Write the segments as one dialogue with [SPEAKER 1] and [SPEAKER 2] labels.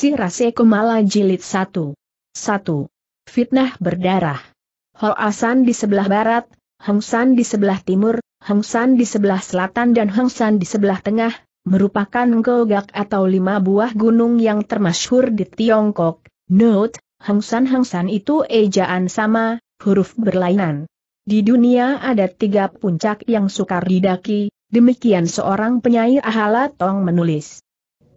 [SPEAKER 1] Si Rase Kumala Jilid 1. 1. Fitnah berdarah. Hoasan di sebelah barat, Hengsan di sebelah timur, Hengsan di sebelah selatan dan Hengsan di sebelah tengah, merupakan Ngogak atau lima buah gunung yang termasyhur di Tiongkok. Note, Hengsan-Hengsan itu ejaan sama, huruf berlainan. Di dunia ada tiga puncak yang sukar didaki, demikian seorang penyair Ahala Tong menulis.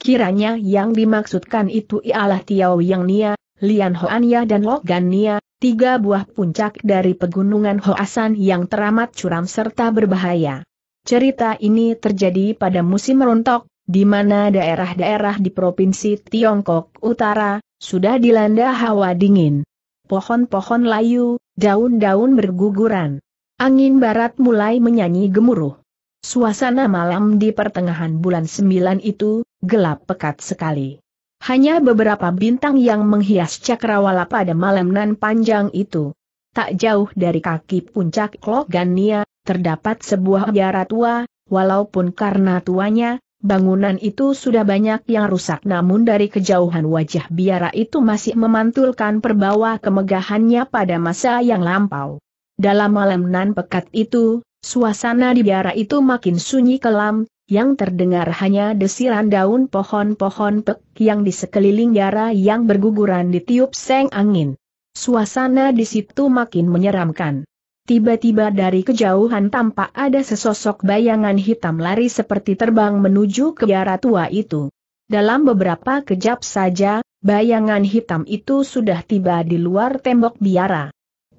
[SPEAKER 1] Kiranya yang dimaksudkan itu ialah Tiao Yang Nia, Lian Ya dan Logan Nia, tiga buah puncak dari pegunungan Hoasan yang teramat curam serta berbahaya. Cerita ini terjadi pada musim rontok, di mana daerah-daerah di Provinsi Tiongkok Utara, sudah dilanda hawa dingin. Pohon-pohon layu, daun-daun berguguran. Angin barat mulai menyanyi gemuruh. Suasana malam di pertengahan bulan sembilan itu, gelap pekat sekali. Hanya beberapa bintang yang menghias cakrawala pada malam nan panjang itu. Tak jauh dari kaki puncak Klogania, terdapat sebuah biara tua, walaupun karena tuanya, bangunan itu sudah banyak yang rusak namun dari kejauhan wajah biara itu masih memantulkan perbawa kemegahannya pada masa yang lampau. Dalam malam nan pekat itu, suasana di biara itu makin sunyi kelam, yang terdengar hanya desiran daun pohon-pohon pek yang di sekeliling gara yang berguguran ditiup seng angin. Suasana di situ makin menyeramkan. Tiba-tiba dari kejauhan tampak ada sesosok bayangan hitam lari seperti terbang menuju ke gara tua itu. Dalam beberapa kejap saja, bayangan hitam itu sudah tiba di luar tembok biara.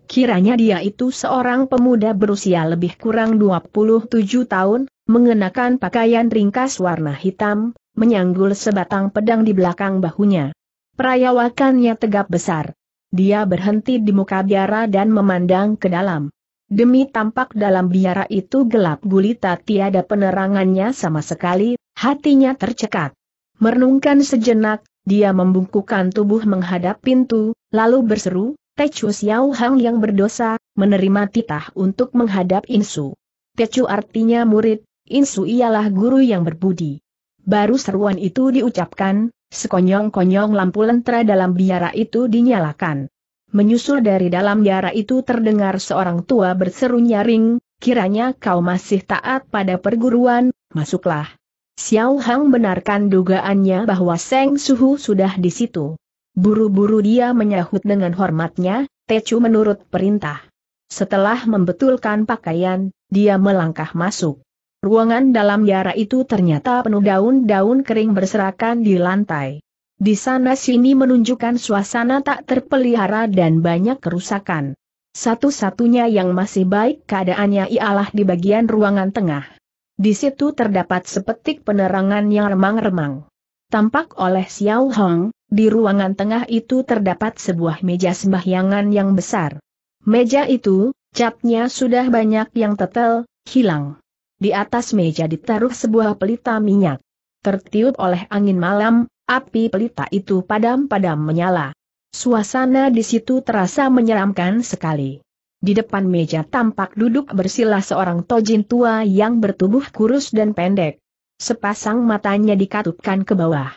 [SPEAKER 1] Kiranya dia itu seorang pemuda berusia lebih kurang 27 tahun, mengenakan pakaian ringkas warna hitam, menyanggul sebatang pedang di belakang bahunya. Perayawakannya tegap besar. Dia berhenti di muka biara dan memandang ke dalam. Demi tampak dalam biara itu gelap gulita tiada penerangannya sama sekali, hatinya tercekat. Merenungkan sejenak, dia membungkukkan tubuh menghadap pintu, lalu berseru, Techu Xiao Hang yang berdosa, menerima titah untuk menghadap Insu. Techu artinya murid, Insu ialah guru yang berbudi. Baru seruan itu diucapkan, sekonyong-konyong lampu lentera dalam biara itu dinyalakan. Menyusul dari dalam biara itu terdengar seorang tua berseru nyaring, kiranya kau masih taat pada perguruan, masuklah. Xiao Hang benarkan dugaannya bahwa Seng Suhu sudah di situ. Buru-buru dia menyahut dengan hormatnya, Techu menurut perintah. Setelah membetulkan pakaian, dia melangkah masuk. Ruangan dalam yara itu ternyata penuh daun-daun kering berserakan di lantai. Di sana-sini menunjukkan suasana tak terpelihara dan banyak kerusakan. Satu-satunya yang masih baik keadaannya ialah di bagian ruangan tengah. Di situ terdapat sepetik penerangan yang remang-remang. Tampak oleh Xiao Hong, di ruangan tengah itu terdapat sebuah meja sembahyangan yang besar. Meja itu, catnya sudah banyak yang tetel, hilang. Di atas meja ditaruh sebuah pelita minyak. Tertiup oleh angin malam, api pelita itu padam-padam menyala. Suasana di situ terasa menyeramkan sekali. Di depan meja tampak duduk bersila seorang tojin tua yang bertubuh kurus dan pendek. Sepasang matanya dikatupkan ke bawah.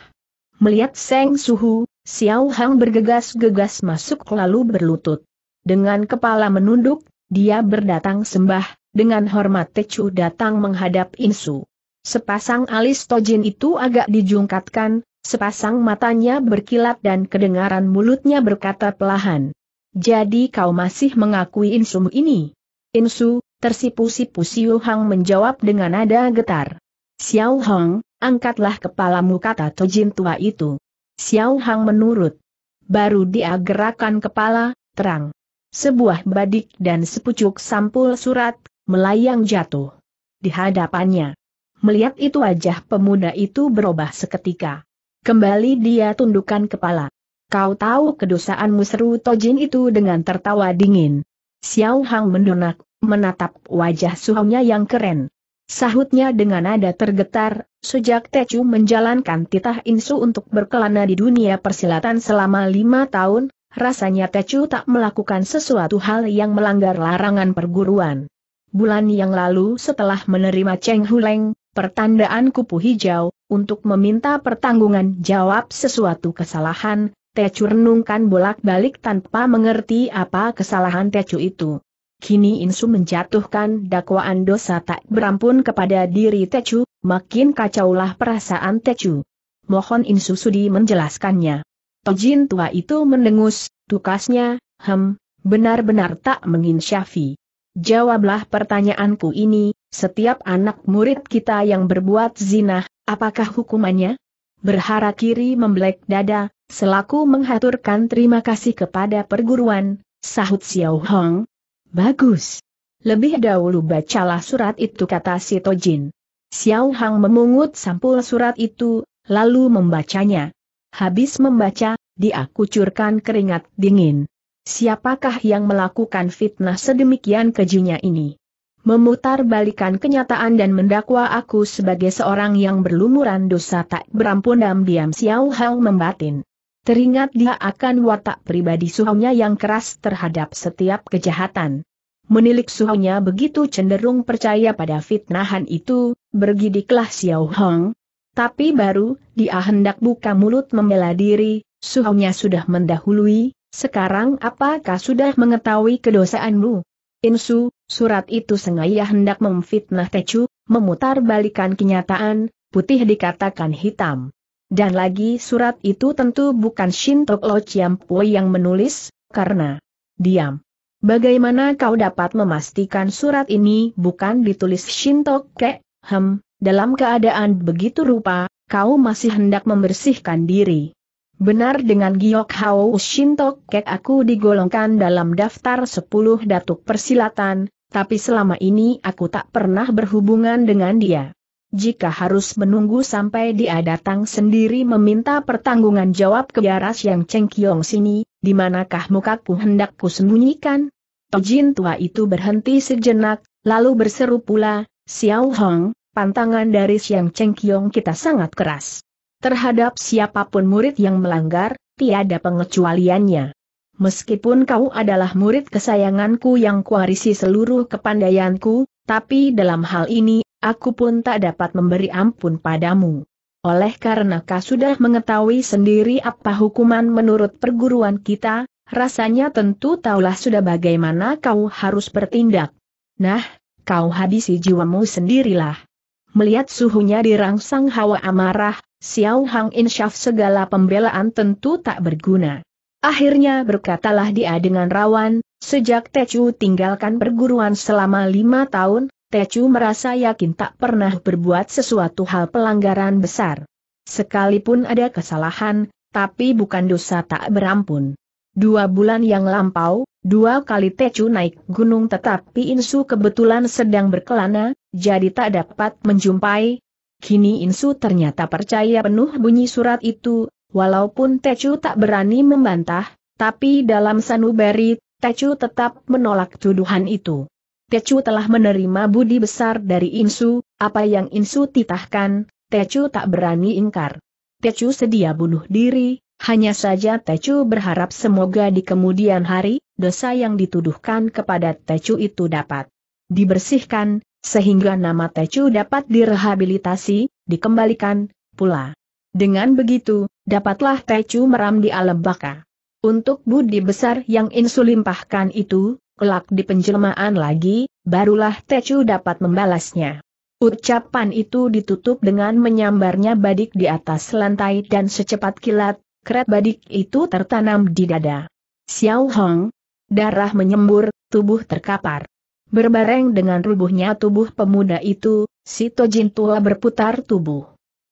[SPEAKER 1] Melihat Seng Suhu, Xiao Hang bergegas-gegas masuk lalu berlutut. Dengan kepala menunduk, dia berdatang sembah, dengan hormat Techu datang menghadap Insu. Sepasang alis tojin itu agak dijungkatkan, sepasang matanya berkilat dan kedengaran mulutnya berkata pelahan. Jadi kau masih mengakui Insu ini? Insu, tersipu-sipu Siu Hang menjawab dengan nada getar. Xiao Hong, angkatlah kepalamu kata tojin tua itu. Xiao Hang menurut. Baru dia gerakan kepala, terang. Sebuah badik dan sepucuk sampul surat melayang jatuh. Di hadapannya. Melihat itu wajah pemuda itu berubah seketika. Kembali dia tundukkan kepala. Kau tahu kedosaan musru Tojin itu dengan tertawa dingin. Xiao Hang mendonak, menatap wajah suhunya yang keren. Sahutnya dengan nada tergetar, sejak Techu menjalankan titah insu untuk berkelana di dunia persilatan selama lima tahun, rasanya Techu tak melakukan sesuatu hal yang melanggar larangan perguruan. Bulan yang lalu setelah menerima Cheng Huleng, pertandaan kupu hijau, untuk meminta pertanggungan jawab sesuatu kesalahan, Tecu renungkan bolak-balik tanpa mengerti apa kesalahan Tecu itu. Kini Insu menjatuhkan dakwaan dosa tak berampun kepada diri Tecu, makin kacaulah perasaan Tecu. Mohon Insu Sudi menjelaskannya. Tojin tua itu mendengus, tukasnya, hem, benar-benar tak menginsyafi. Jawablah pertanyaanku ini, setiap anak murid kita yang berbuat zina, apakah hukumannya? Berhara kiri membelek dada, selaku menghaturkan terima kasih kepada perguruan, sahut Xiao Hong. Bagus. Lebih dahulu bacalah surat itu kata si Tojin. Xiao Hong memungut sampul surat itu, lalu membacanya. Habis membaca, dia kucurkan keringat dingin. Siapakah yang melakukan fitnah sedemikian kejunya ini? Memutar balikan kenyataan dan mendakwa aku sebagai seorang yang berlumuran dosa tak berampun diam-diam Xiao Hao membatin. Teringat dia akan watak pribadi suhunya yang keras terhadap setiap kejahatan. Menilik suhunya begitu cenderung percaya pada fitnahan itu, bergidiklah Xiao Hong. Tapi baru, dia hendak buka mulut membela diri, suhunya sudah mendahului, sekarang apakah sudah mengetahui kedosaanmu? Insu, surat itu sengaja hendak memfitnah Tecu, memutar balikan kenyataan, putih dikatakan hitam. Dan lagi surat itu tentu bukan Shintok Lo Chiampui yang menulis, karena diam. Bagaimana kau dapat memastikan surat ini bukan ditulis Shintok Ke, hem, dalam keadaan begitu rupa, kau masih hendak membersihkan diri. Benar dengan Giok Hao Shintok, Kek aku digolongkan dalam daftar 10 datuk persilatan, tapi selama ini aku tak pernah berhubungan dengan dia. Jika harus menunggu sampai dia datang sendiri meminta pertanggungan jawab ke Yaras yang cengkiong sini, di manakah mukaku hendak kusembunyikan? Tojin tua itu berhenti sejenak, lalu berseru pula, Xiao Hong, pantangan dari Siang Cengkiong kita sangat keras. Terhadap siapapun murid yang melanggar, tiada pengecualiannya. Meskipun kau adalah murid kesayanganku yang kuarisi seluruh kepandaianku, tapi dalam hal ini, aku pun tak dapat memberi ampun padamu. Oleh karena kau sudah mengetahui sendiri apa hukuman menurut perguruan kita, rasanya tentu taulah sudah bagaimana kau harus bertindak. Nah, kau habisi jiwamu sendirilah. Melihat suhunya dirangsang hawa amarah, Xiao Hang Insyaf segala pembelaan tentu tak berguna. Akhirnya berkatalah dia dengan rawan, sejak Techu tinggalkan perguruan selama lima tahun, Techu merasa yakin tak pernah berbuat sesuatu hal pelanggaran besar. Sekalipun ada kesalahan, tapi bukan dosa tak berampun. Dua bulan yang lampau, dua kali Techu naik gunung tetapi Insu kebetulan sedang berkelana, jadi tak dapat menjumpai, Kini Insu ternyata percaya penuh bunyi surat itu, walaupun Tecu tak berani membantah, tapi dalam sanubari, Tecu tetap menolak tuduhan itu. Tecu telah menerima budi besar dari Insu, apa yang Insu titahkan, Tecu tak berani ingkar. Tecu sedia bunuh diri, hanya saja Tecu berharap semoga di kemudian hari, dosa yang dituduhkan kepada Tecu itu dapat dibersihkan, sehingga nama Tecu dapat direhabilitasi, dikembalikan, pula. Dengan begitu, dapatlah Tecu meram di alam baka. Untuk budi besar yang insulimpahkan itu, kelak di penjelmaan lagi, barulah Tecu dapat membalasnya. Ucapan itu ditutup dengan menyambarnya badik di atas lantai dan secepat kilat, keret badik itu tertanam di dada. Xiao Hong, darah menyembur, tubuh terkapar. Berbareng dengan rubuhnya tubuh pemuda itu, si Tojin tua berputar tubuh.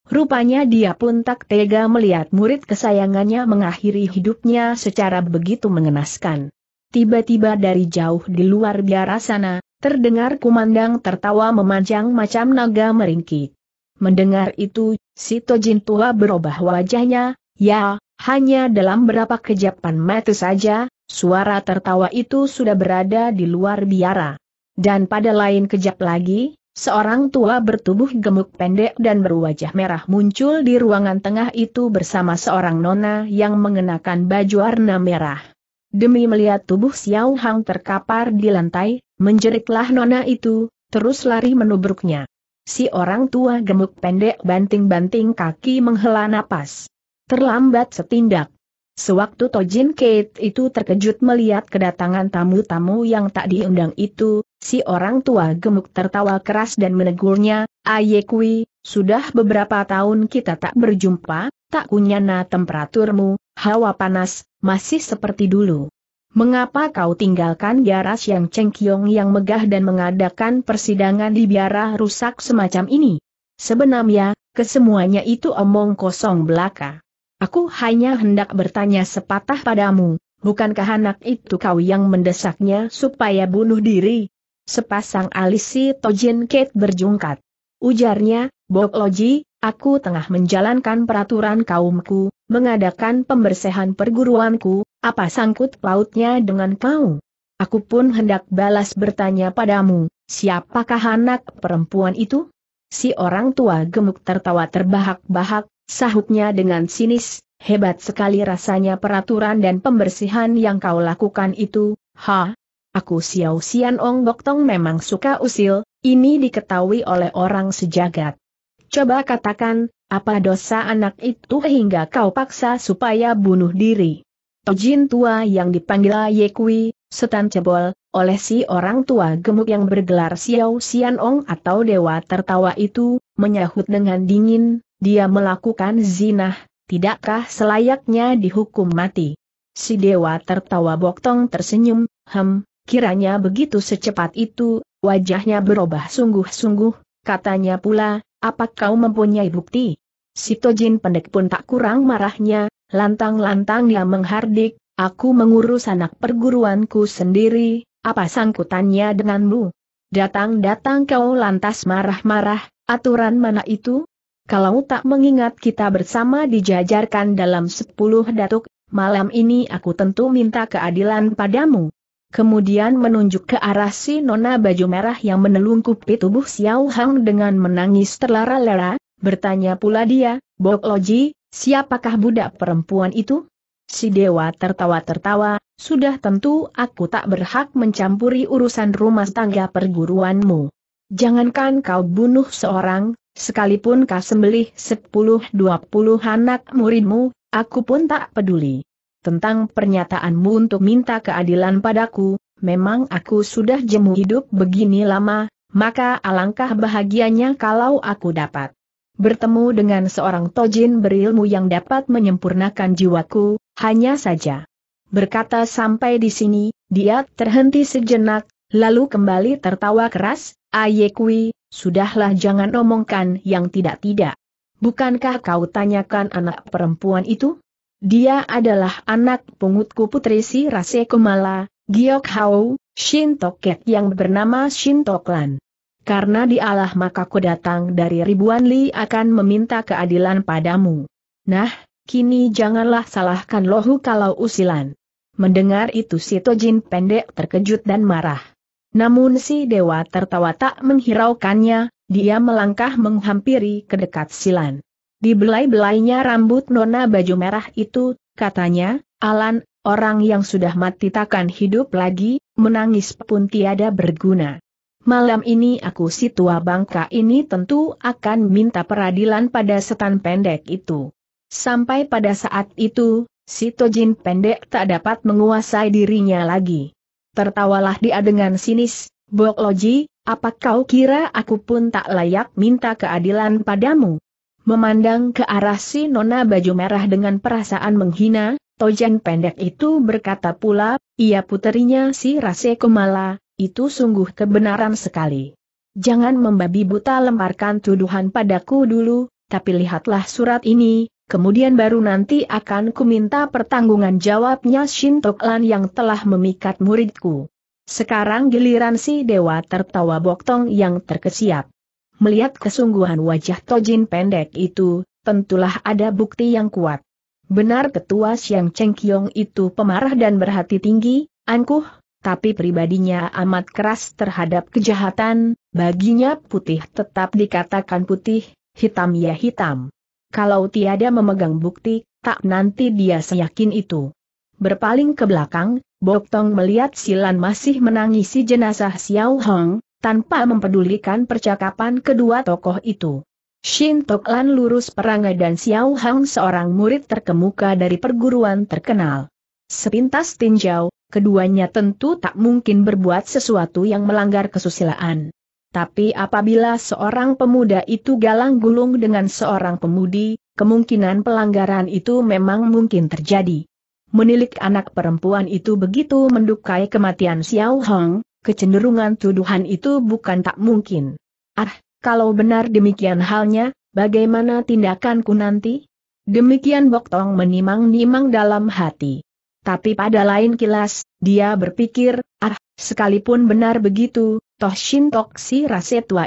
[SPEAKER 1] Rupanya dia pun tak tega melihat murid kesayangannya mengakhiri hidupnya secara begitu mengenaskan. Tiba-tiba dari jauh di luar biara sana, terdengar kumandang tertawa memanjang macam naga meringkik. Mendengar itu, si Tojin tua berubah wajahnya, ya, hanya dalam berapa kejapan mata saja, suara tertawa itu sudah berada di luar biara. Dan pada lain kejap lagi, seorang tua bertubuh gemuk pendek dan berwajah merah muncul di ruangan tengah itu bersama seorang nona yang mengenakan baju warna merah. Demi melihat tubuh Xiao Hang terkapar di lantai, menjeriklah nona itu, terus lari menubruknya. Si orang tua gemuk pendek banting-banting kaki menghela napas. Terlambat setindak. Sewaktu Tojin Kate itu terkejut melihat kedatangan tamu-tamu yang tak diundang itu, Si orang tua gemuk tertawa keras dan menegurnya, Aye Kui, sudah beberapa tahun kita tak berjumpa, tak kunyana temperaturmu, hawa panas, masih seperti dulu. Mengapa kau tinggalkan garas yang cengkiong yang megah dan mengadakan persidangan di biara rusak semacam ini? Sebenarnya, kesemuanya itu omong kosong belaka. Aku hanya hendak bertanya sepatah padamu, bukankah anak itu kau yang mendesaknya supaya bunuh diri? Sepasang Alisi Tojin Kate berjungkat. Ujarnya, Bok Loji, aku tengah menjalankan peraturan kaumku, mengadakan pembersihan perguruanku, apa sangkut pautnya dengan kau? Aku pun hendak balas bertanya padamu, siapakah anak perempuan itu? Si orang tua gemuk tertawa terbahak-bahak, sahutnya dengan sinis, hebat sekali rasanya peraturan dan pembersihan yang kau lakukan itu, ha, aku Xiao Xian Ong Bok Tong memang suka usil, ini diketahui oleh orang sejagat. Coba katakan, apa dosa anak itu hingga kau paksa supaya bunuh diri? Tojin tua yang dipanggil Yekui, setan cebol, oleh si orang tua gemuk yang bergelar Xiao Xian Ong atau Dewa Tertawa itu, menyahut dengan dingin, dia melakukan zinah, tidakkah selayaknya dihukum mati? Si Dewa Tertawa Bok Tong tersenyum, hem, Kiranya begitu secepat itu, wajahnya berubah sungguh-sungguh, katanya pula, apa kau mempunyai bukti? Si Tojin pendek pun tak kurang marahnya, lantang-lantang dia menghardik, aku mengurus anak perguruanku sendiri, apa sangkutannya denganmu? Datang-datang kau lantas marah-marah, aturan mana itu? Kalau tak mengingat kita bersama dijajarkan dalam sepuluh datuk, malam ini aku tentu minta keadilan padamu kemudian menunjuk ke arah si nona baju merah yang menelungkupi tubuh Xiao Hang dengan menangis terlara-lara, bertanya pula dia, Bok Loji, siapakah budak perempuan itu? Si dewa tertawa-tertawa, sudah tentu aku tak berhak mencampuri urusan rumah tangga perguruanmu. Jangankan kau bunuh seorang, sekalipun kau sembelih sepuluh dua puluh anak muridmu, aku pun tak peduli tentang pernyataanmu untuk minta keadilan padaku, memang aku sudah jemu hidup begini lama, maka alangkah bahagianya kalau aku dapat bertemu dengan seorang tojin berilmu yang dapat menyempurnakan jiwaku, hanya saja. Berkata sampai di sini, dia terhenti sejenak, lalu kembali tertawa keras, Ayekui, sudahlah jangan omongkan yang tidak-tidak. Bukankah kau tanyakan anak perempuan itu? Dia adalah anak pungutku putri si Rase Kumala, Giok Hao, Shintoket yang bernama Shintoklan. Karena dialah maka ku datang dari ribuan li akan meminta keadilan padamu. Nah, kini janganlah salahkan lohu kalau usilan. Mendengar itu si Tojin pendek terkejut dan marah. Namun si dewa tertawa tak menghiraukannya, dia melangkah menghampiri ke dekat silan. Di belai belainya rambut nona baju merah itu, katanya, Alan, orang yang sudah mati takkan hidup lagi, menangis pun tiada berguna. Malam ini aku si tua bangka ini tentu akan minta peradilan pada setan pendek itu. Sampai pada saat itu, si Tojin pendek tak dapat menguasai dirinya lagi. Tertawalah dia dengan sinis, Bok Loji, apa kau kira aku pun tak layak minta keadilan padamu? Memandang ke arah si nona baju merah dengan perasaan menghina, Tojan pendek itu berkata pula, ia puterinya si Rase Kumala, itu sungguh kebenaran sekali. Jangan membabi buta lemparkan tuduhan padaku dulu, tapi lihatlah surat ini, kemudian baru nanti akan kuminta pertanggungan jawabnya Shintoklan yang telah memikat muridku. Sekarang giliran si dewa tertawa boktong yang terkesiap. Melihat kesungguhan wajah Tojin pendek itu, tentulah ada bukti yang kuat. Benar ketua Siang Cheng Kiong itu pemarah dan berhati tinggi, angkuh, tapi pribadinya amat keras terhadap kejahatan, baginya putih tetap dikatakan putih, hitam ya hitam. Kalau tiada memegang bukti, tak nanti dia seyakin itu. Berpaling ke belakang, Bok Tong melihat Silan masih menangisi jenazah Xiao Hong, tanpa mempedulikan percakapan kedua tokoh itu. Shin Tok Lan lurus perangai dan Xiao Hang seorang murid terkemuka dari perguruan terkenal. Sepintas tinjau, keduanya tentu tak mungkin berbuat sesuatu yang melanggar kesusilaan. Tapi apabila seorang pemuda itu galang gulung dengan seorang pemudi, kemungkinan pelanggaran itu memang mungkin terjadi. Menilik anak perempuan itu begitu mendukai kematian Xiao Hong, kecenderungan tuduhan itu bukan tak mungkin. Ah, kalau benar demikian halnya, bagaimana tindakanku nanti? Demikian Tong menimang-nimang dalam hati. Tapi pada lain kilas, dia berpikir, ah, sekalipun benar begitu, toh Shintok si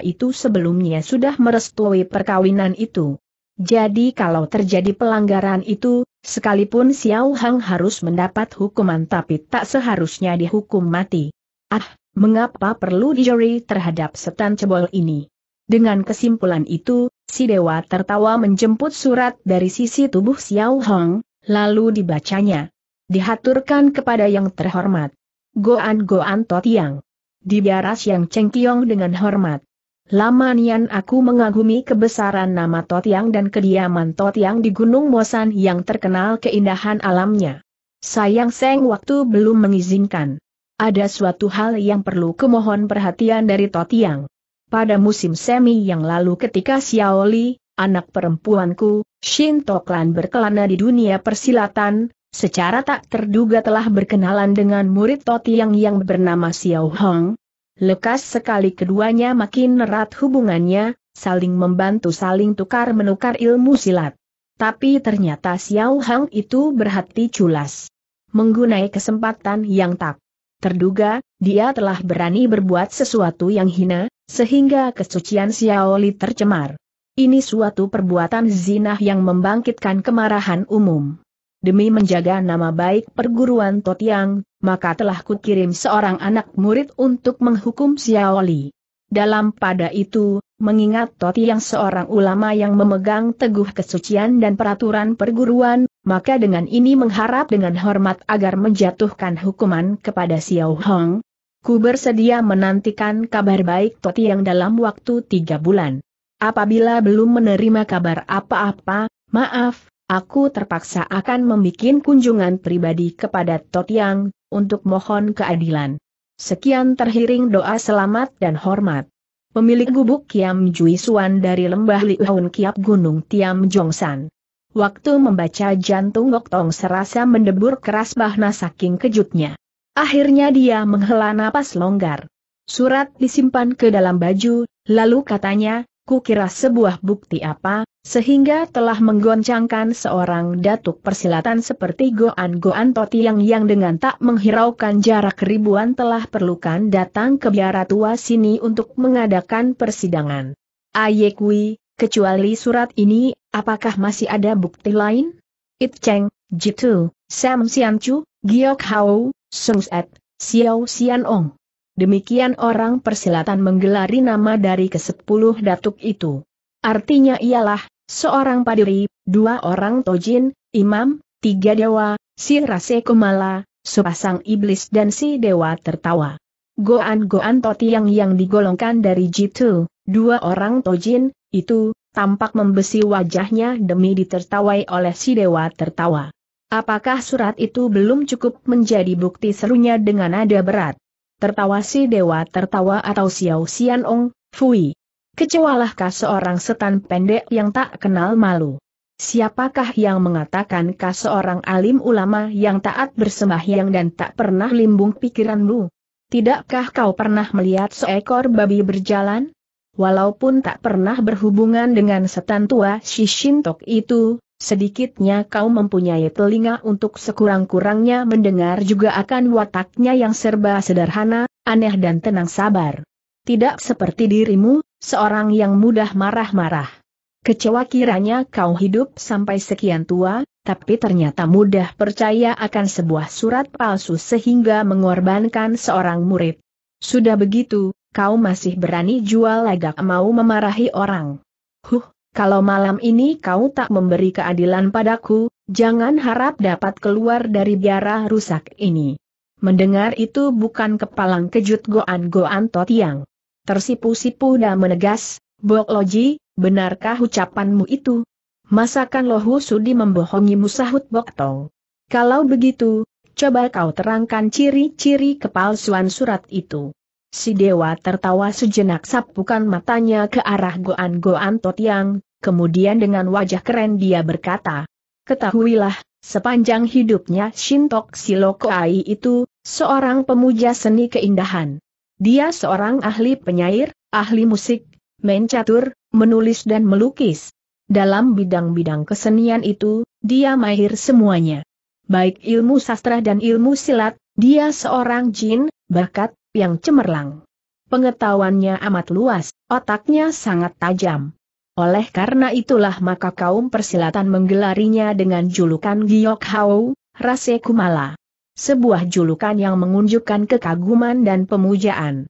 [SPEAKER 1] itu sebelumnya sudah merestui perkawinan itu. Jadi kalau terjadi pelanggaran itu, sekalipun Xiao Hang harus mendapat hukuman tapi tak seharusnya dihukum mati. Ah, mengapa perlu dijuri terhadap setan cebol ini. Dengan kesimpulan itu, si dewa tertawa menjemput surat dari sisi tubuh Xiao Hong, lalu dibacanya. Dihaturkan kepada yang terhormat. Goan Goan Totiang. Dibiaras yang cengkiong dengan hormat. Lama nian aku mengagumi kebesaran nama Totiang dan kediaman Totiang di Gunung Mosan yang terkenal keindahan alamnya. Sayang seng waktu belum mengizinkan. Ada suatu hal yang perlu kemohon perhatian dari Totiang. Pada musim semi yang lalu ketika Xiaoli, anak perempuanku, Shin Toklan berkelana di dunia persilatan, secara tak terduga telah berkenalan dengan murid Totiang yang bernama Xiao Hong. Lekas sekali keduanya makin erat hubungannya, saling membantu saling tukar-menukar ilmu silat. Tapi ternyata Xiao Hong itu berhati culas. Menggunai kesempatan yang tak Terduga, dia telah berani berbuat sesuatu yang hina, sehingga kesucian Xiaoli tercemar. Ini suatu perbuatan zinah yang membangkitkan kemarahan umum. Demi menjaga nama baik perguruan Totiang, maka telah kukirim seorang anak murid untuk menghukum Xiaoli. Dalam pada itu, mengingat Totiang seorang ulama yang memegang teguh kesucian dan peraturan perguruan, maka dengan ini mengharap dengan hormat agar menjatuhkan hukuman kepada Xiao Hong. Ku bersedia menantikan kabar baik Toti yang dalam waktu tiga bulan. Apabila belum menerima kabar apa-apa, maaf, aku terpaksa akan membuat kunjungan pribadi kepada Totiang, untuk mohon keadilan. Sekian terhiring doa selamat dan hormat. Pemilik gubuk Kiam Jui Suan dari lembah Liuhun Kiap Gunung Tiam Jongsan. Waktu membaca jantung Oktong serasa mendebur keras bahna saking kejutnya. Akhirnya dia menghela napas longgar. Surat disimpan ke dalam baju, lalu katanya, kukira sebuah bukti apa, sehingga telah menggoncangkan seorang datuk persilatan seperti Goan Goan Totiang yang dengan tak menghiraukan jarak ribuan telah perlukan datang ke biara tua sini untuk mengadakan persidangan. Ayekui. Kecuali surat ini, apakah masih ada bukti lain? It Cheng, Jitu, Sam Sian Chu, Giok Hao, Sung Set, Xiao Sian Ong. Demikian orang persilatan menggelari nama dari kesepuluh datuk itu. Artinya ialah, seorang padiri, dua orang tojin, imam, tiga dewa, si rase kumala, sepasang iblis dan si dewa tertawa. Goan-goan Totiang yang digolongkan dari Jitu, dua orang Tojin, itu, tampak membesi wajahnya demi ditertawai oleh si dewa tertawa. Apakah surat itu belum cukup menjadi bukti serunya dengan nada berat? Tertawa si dewa tertawa atau Xiao Xianong, Fui. Kecewalahkah seorang setan pendek yang tak kenal malu? Siapakah yang mengatakan kah seorang alim ulama yang taat bersembahyang dan tak pernah limbung pikiranmu? Tidakkah kau pernah melihat seekor babi berjalan? Walaupun tak pernah berhubungan dengan setan tua Shishintok itu, sedikitnya kau mempunyai telinga untuk sekurang-kurangnya mendengar juga akan wataknya yang serba sederhana, aneh dan tenang sabar. Tidak seperti dirimu, seorang yang mudah marah-marah. Kecewa kiranya kau hidup sampai sekian tua, tapi ternyata mudah percaya akan sebuah surat palsu sehingga mengorbankan seorang murid. Sudah begitu, kau masih berani jual lagak mau memarahi orang. Huh, kalau malam ini kau tak memberi keadilan padaku, jangan harap dapat keluar dari biara rusak ini. Mendengar itu bukan kepalang kejut goan-goan Totiang. Tersipu-sipu dan menegas, Bok Loji, benarkah ucapanmu itu? Masakan lohu sudi membohongimu sahut Bok Tong. Kalau begitu, coba kau terangkan ciri-ciri kepalsuan surat itu. Si dewa tertawa sejenak sapukan matanya ke arah Goan-Goan Totiang, kemudian dengan wajah keren dia berkata, Ketahuilah, sepanjang hidupnya Shintok Silokoai itu, seorang pemuja seni keindahan. Dia seorang ahli penyair, ahli musik, main catur, menulis dan melukis. Dalam bidang-bidang kesenian itu, dia mahir semuanya. Baik ilmu sastra dan ilmu silat, dia seorang jin, bakat, yang cemerlang. Pengetahuannya amat luas, otaknya sangat tajam. Oleh karena itulah maka kaum persilatan menggelarinya dengan julukan Giok Hau, Rase Kumala. Sebuah julukan yang mengunjukkan kekaguman dan pemujaan.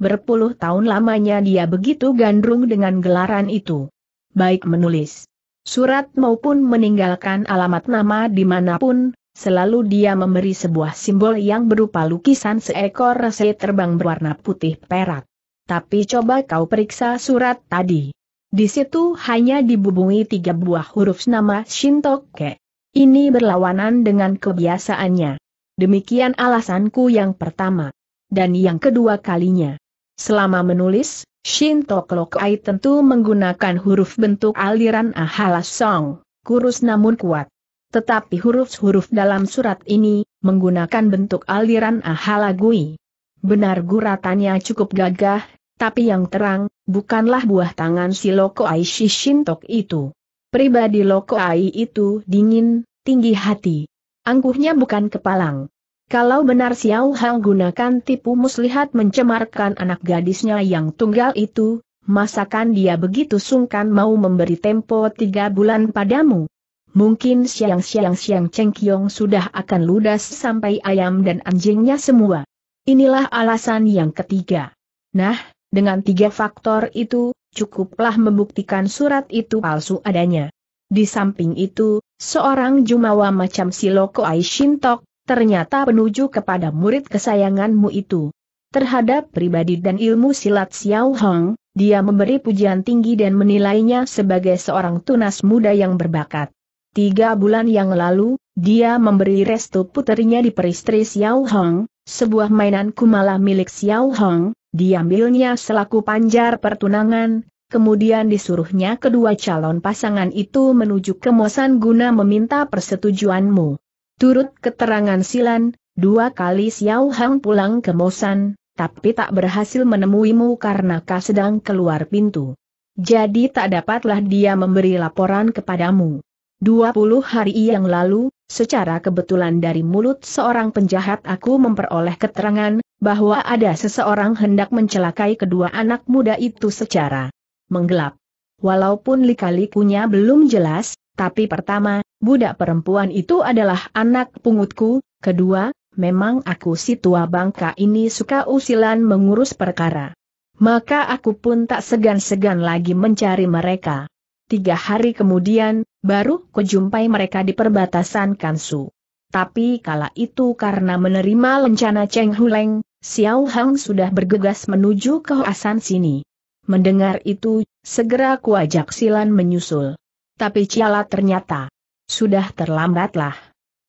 [SPEAKER 1] Berpuluh tahun lamanya dia begitu gandrung dengan gelaran itu. Baik menulis surat maupun meninggalkan alamat nama dimanapun, Selalu dia memberi sebuah simbol yang berupa lukisan seekor rasai terbang berwarna putih perak. Tapi coba kau periksa surat tadi. Di situ hanya dibubungi tiga buah huruf nama Shintoke. Ini berlawanan dengan kebiasaannya. Demikian alasanku yang pertama. Dan yang kedua kalinya. Selama menulis, Shinto Klokai tentu menggunakan huruf bentuk aliran ahala song, kurus namun kuat. Tetapi huruf-huruf dalam surat ini, menggunakan bentuk aliran ahalagui. Benar guratannya cukup gagah, tapi yang terang, bukanlah buah tangan si Loko Ai Shintok itu. Pribadi Loko Ai itu dingin, tinggi hati. Angkuhnya bukan kepalang. Kalau benar Xiao Hao gunakan tipu muslihat mencemarkan anak gadisnya yang tunggal itu, masakan dia begitu sungkan mau memberi tempo tiga bulan padamu? Mungkin siang-siang-siang Cheng Kiong sudah akan ludas sampai ayam dan anjingnya semua. Inilah alasan yang ketiga. Nah, dengan tiga faktor itu, cukuplah membuktikan surat itu palsu adanya. Di samping itu, seorang jumawa macam Siloko Aishintok, ternyata menuju kepada murid kesayanganmu itu. Terhadap pribadi dan ilmu silat Xiao Hong, dia memberi pujian tinggi dan menilainya sebagai seorang tunas muda yang berbakat. Tiga bulan yang lalu, dia memberi restu puterinya di peristri Xiao Hong, sebuah mainan kumala milik Xiao Hong, diambilnya selaku panjar pertunangan, kemudian disuruhnya kedua calon pasangan itu menuju kemosan guna meminta persetujuanmu. Turut keterangan Silan, dua kali Xiao Hong pulang ke Mosan, tapi tak berhasil menemuimu karena kau sedang keluar pintu. Jadi tak dapatlah dia memberi laporan kepadamu. 20 hari yang lalu, secara kebetulan dari mulut seorang penjahat aku memperoleh keterangan, bahwa ada seseorang hendak mencelakai kedua anak muda itu secara menggelap. Walaupun lika-likunya belum jelas, tapi pertama, budak perempuan itu adalah anak pungutku, kedua, memang aku si tua bangka ini suka usilan mengurus perkara. Maka aku pun tak segan-segan lagi mencari mereka. Tiga hari kemudian, baru kujumpai mereka di perbatasan Kansu. Tapi kala itu karena menerima lencana Cheng Huleng, Xiao Hang sudah bergegas menuju ke Hoasan sini. Mendengar itu, segera kuajak Silan menyusul. Tapi Ciala ternyata sudah terlambatlah.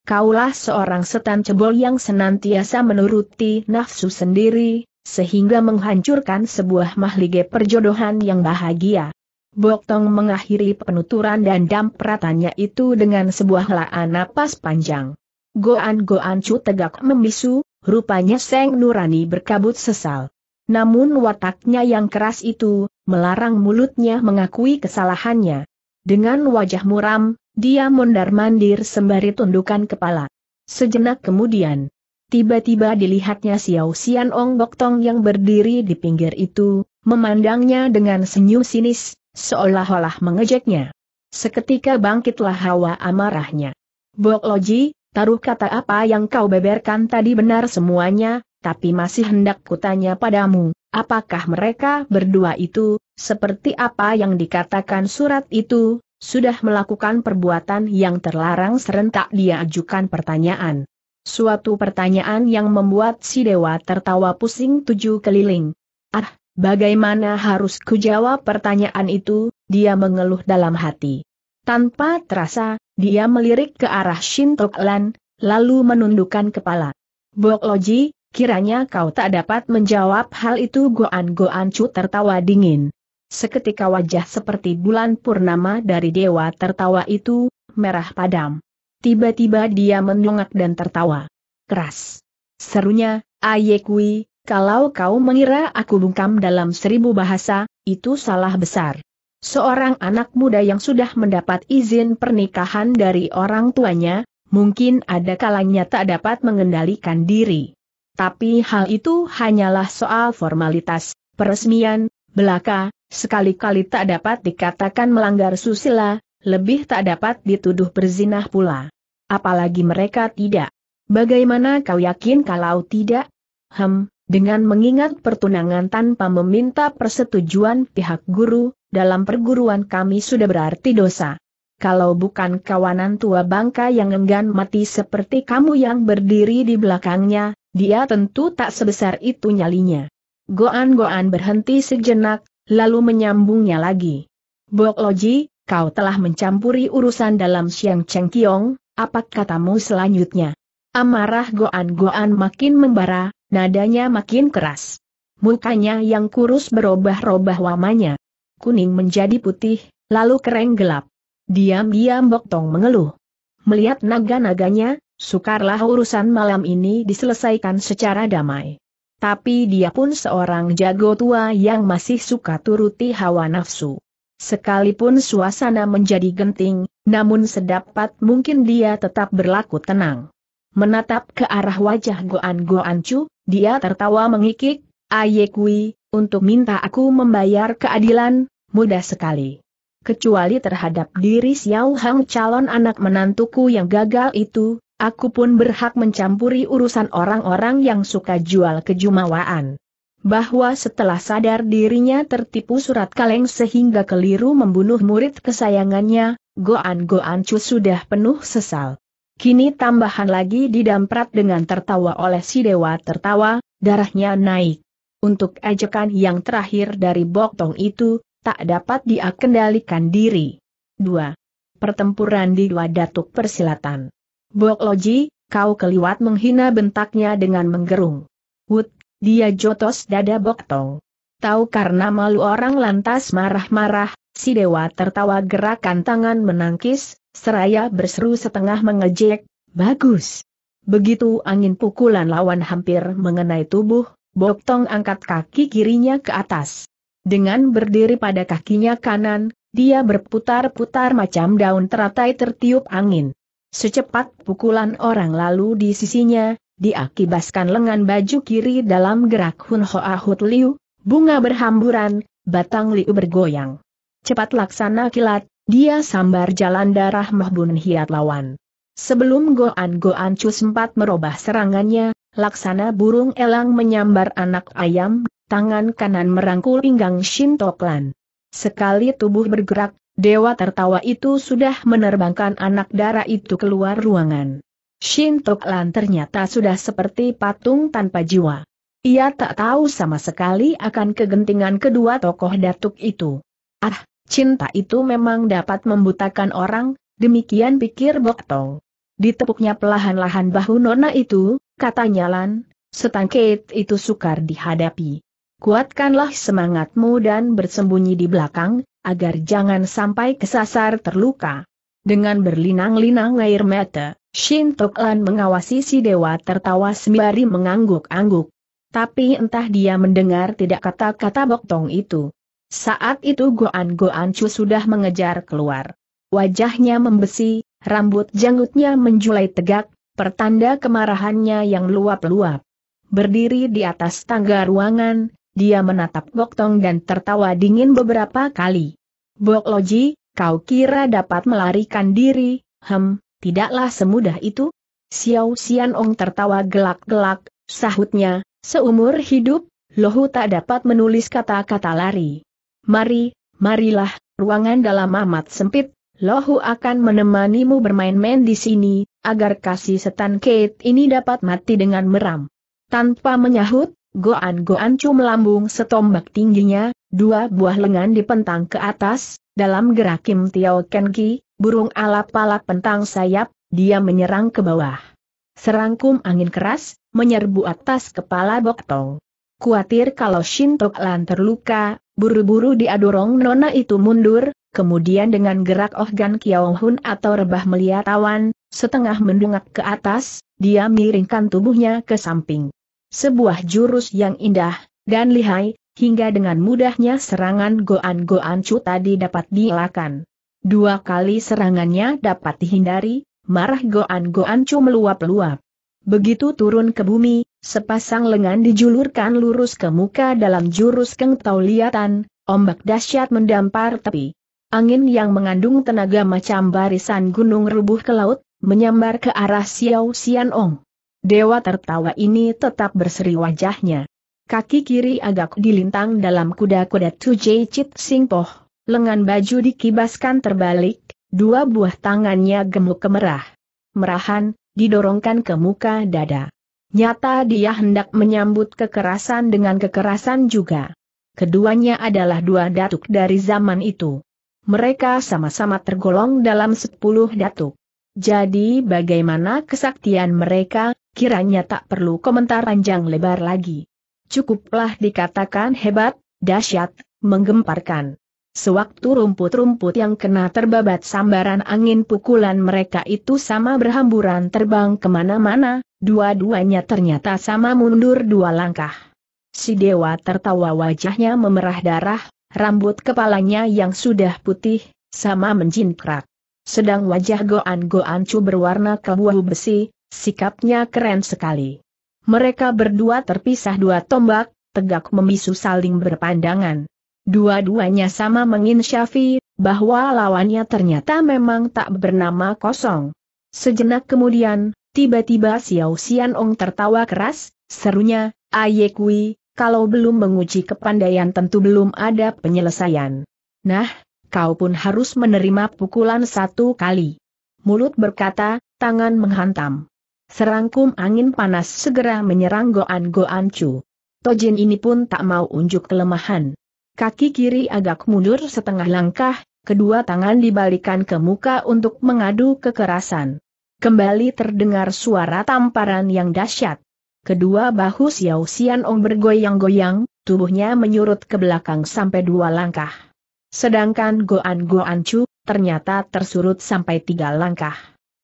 [SPEAKER 1] Kaulah seorang setan cebol yang senantiasa menuruti nafsu sendiri, sehingga menghancurkan sebuah mahligai perjodohan yang bahagia. Bok Tong mengakhiri penuturan dan dampratannya itu dengan sebuah helaan napas panjang. Goan-goan cu tegak membisu, rupanya Seng Nurani berkabut sesal. Namun wataknya yang keras itu, melarang mulutnya mengakui kesalahannya. Dengan wajah muram, dia mondar-mandir sembari tundukan kepala. Sejenak kemudian, tiba-tiba dilihatnya Xiao Xian Ong Tong yang berdiri di pinggir itu, memandangnya dengan senyum sinis, seolah-olah mengejeknya. Seketika bangkitlah hawa amarahnya. Bok Loji, taruh kata apa yang kau beberkan tadi benar semuanya, tapi masih hendak kutanya padamu, apakah mereka berdua itu, seperti apa yang dikatakan surat itu, sudah melakukan perbuatan yang terlarang serentak dia ajukan pertanyaan. Suatu pertanyaan yang membuat si dewa tertawa pusing tujuh keliling. Ah, Bagaimana harus kujawab pertanyaan itu, dia mengeluh dalam hati. Tanpa terasa, dia melirik ke arah Shintoklan, lalu menundukkan kepala. Loji, kiranya kau tak dapat menjawab hal itu Goan Goan Chu tertawa dingin. Seketika wajah seperti bulan purnama dari dewa tertawa itu, merah padam. Tiba-tiba dia mendongak dan tertawa. Keras. Serunya, Ayekui. Kalau kau mengira aku bungkam dalam seribu bahasa, itu salah besar. Seorang anak muda yang sudah mendapat izin pernikahan dari orang tuanya, mungkin ada kalanya tak dapat mengendalikan diri. Tapi hal itu hanyalah soal formalitas, peresmian, belaka, sekali-kali tak dapat dikatakan melanggar susila, lebih tak dapat dituduh berzinah pula. Apalagi mereka tidak. Bagaimana kau yakin kalau tidak? Hem, dengan mengingat pertunangan tanpa meminta persetujuan pihak guru, dalam perguruan kami sudah berarti dosa. Kalau bukan kawanan tua bangka yang enggan mati seperti kamu yang berdiri di belakangnya, dia tentu tak sebesar itu nyalinya. Goan-goan berhenti sejenak, lalu menyambungnya lagi. Bok Loji, kau telah mencampuri urusan dalam Siang Cheng Kiong, apa katamu selanjutnya? Amarah Goan-Goan makin membara, Nadanya makin keras. Mukanya yang kurus berubah ubah wamanya. Kuning menjadi putih, lalu kering gelap. Diam-diam Boktong mengeluh. Melihat naga-naganya, sukarlah urusan malam ini diselesaikan secara damai. Tapi dia pun seorang jago tua yang masih suka turuti hawa nafsu. Sekalipun suasana menjadi genting, namun sedapat mungkin dia tetap berlaku tenang. Menatap ke arah wajah Goan Goan Chu, dia tertawa mengikik, Ayekui, untuk minta aku membayar keadilan, mudah sekali. Kecuali terhadap diri Xiao Hang calon anak menantuku yang gagal itu, aku pun berhak mencampuri urusan orang-orang yang suka jual kejumawaan. Bahwa setelah sadar dirinya tertipu surat kaleng sehingga keliru membunuh murid kesayangannya, Goan Goan Chu sudah penuh sesal. Kini tambahan lagi didamprat dengan tertawa oleh si dewa tertawa, darahnya naik. Untuk ajakan yang terakhir dari Bok Tong itu, tak dapat dia kendalikan diri. 2. Pertempuran di dua datuk persilatan. Bok Loji, kau keliwat menghina bentaknya dengan menggerung. Wut, dia jotos dada Bok Tong. Tahu karena malu orang lantas marah-marah, si dewa tertawa gerakan tangan menangkis, Seraya berseru setengah mengejek, bagus. Begitu angin pukulan lawan hampir mengenai tubuh, Bok Tong angkat kaki kirinya ke atas. Dengan berdiri pada kakinya kanan, dia berputar-putar macam daun teratai tertiup angin. Secepat pukulan orang lalu di sisinya, diakibaskan lengan baju kiri dalam gerak Hun Hoa Hut Liu, bunga berhamburan, batang Liu bergoyang. Cepat laksana kilat, dia sambar jalan darah Mahbun Hiat lawan. Sebelum Goan Goan Chu sempat merubah serangannya, laksana burung elang menyambar anak ayam, tangan kanan merangkul pinggang Shin Shintoklan. Sekali tubuh bergerak, dewa tertawa itu sudah menerbangkan anak darah itu keluar ruangan. Shin Shintoklan ternyata sudah seperti patung tanpa jiwa. Ia tak tahu sama sekali akan kegentingan kedua tokoh datuk itu. Ah, Cinta itu memang dapat membutakan orang, demikian pikir Bok Tong. Ditepuknya pelahan-lahan bahu nona itu, katanya Lan, setangkit itu sukar dihadapi. Kuatkanlah semangatmu dan bersembunyi di belakang, agar jangan sampai kesasar terluka. Dengan berlinang-linang air mata, Shin Tok Lan mengawasi si dewa tertawa sembari mengangguk-angguk. Tapi entah dia mendengar tidak kata-kata Bok Tong itu. Saat itu Goan Goan Chu sudah mengejar keluar. Wajahnya membesi, rambut janggutnya menjulai tegak, pertanda kemarahannya yang luap-luap. Berdiri di atas tangga ruangan, dia menatap Gok Tong dan tertawa dingin beberapa kali. Bok Loji, kau kira dapat melarikan diri, hem, tidaklah semudah itu? Xiao Xian Ong tertawa gelak-gelak, sahutnya, seumur hidup, Lohu tak dapat menulis kata-kata lari. Mari, marilah, ruangan dalam amat sempit, Lohu akan menemanimu bermain-main di sini, agar kasih setan Kate ini dapat mati dengan meram. Tanpa menyahut, Goan Goan Chu melambung setombak tingginya, dua buah lengan dipentang ke atas, dalam gerak Kim Tiao Kenki, burung alap-alap pentang sayap, dia menyerang ke bawah. Serangkum angin keras, menyerbu atas kepala Boktong. Kuatir kalau Shintok Lan terluka, buru-buru diadorong nona itu mundur, kemudian dengan gerak Ohgan Kiao Hun atau rebah melihat awan, setengah mendungak ke atas, dia miringkan tubuhnya ke samping. Sebuah jurus yang indah, dan lihai, hingga dengan mudahnya serangan Goan-Goan Chu tadi dapat dielakkan. Dua kali serangannya dapat dihindari, marah Goan-Goan Chu meluap-luap. Begitu turun ke bumi, Sepasang lengan dijulurkan lurus ke muka dalam jurus keng tau liatan, ombak dahsyat mendampar tepi. Angin yang mengandung tenaga macam barisan gunung rubuh ke laut, menyambar ke arah Xiao Ong. Dewa tertawa ini tetap berseri wajahnya. Kaki kiri agak dilintang dalam kuda-kuda Tujai Chit Singpoh, lengan baju dikibaskan terbalik, dua buah tangannya gemuk kemerah. Merahan, didorongkan ke muka dada. Nyata dia hendak menyambut kekerasan dengan kekerasan juga. Keduanya adalah dua datuk dari zaman itu. Mereka sama-sama tergolong dalam sepuluh datuk. Jadi bagaimana kesaktian mereka, kiranya tak perlu komentar panjang lebar lagi. Cukuplah dikatakan hebat, dahsyat, menggemparkan. Sewaktu rumput-rumput yang kena terbabat sambaran angin pukulan mereka itu sama berhamburan terbang kemana-mana, dua-duanya ternyata sama mundur dua langkah. Si dewa tertawa wajahnya memerah darah, rambut kepalanya yang sudah putih, sama menjinkrak. Sedang wajah Goan Goan Chu berwarna kelabu besi, sikapnya keren sekali. Mereka berdua terpisah dua tombak, tegak memisu saling berpandangan. Dua-duanya sama menginsyafi, bahwa lawannya ternyata memang tak bernama kosong. Sejenak kemudian, tiba-tiba Xiao Xian Ong tertawa keras, serunya, Aye Kui, kalau belum menguji kepandaian tentu belum ada penyelesaian. Nah, kau pun harus menerima pukulan satu kali. Mulut berkata, tangan menghantam. Serangkum angin panas segera menyerang Goan Goan Chu. Tojin ini pun tak mau unjuk kelemahan. Kaki kiri agak mundur setengah langkah, kedua tangan dibalikan ke muka untuk mengadu kekerasan. Kembali terdengar suara tamparan yang dahsyat. Kedua bahu Xiao Xian Ong bergoyang-goyang, tubuhnya menyurut ke belakang sampai dua langkah. Sedangkan Goan Goan Chu, ternyata tersurut sampai tiga langkah.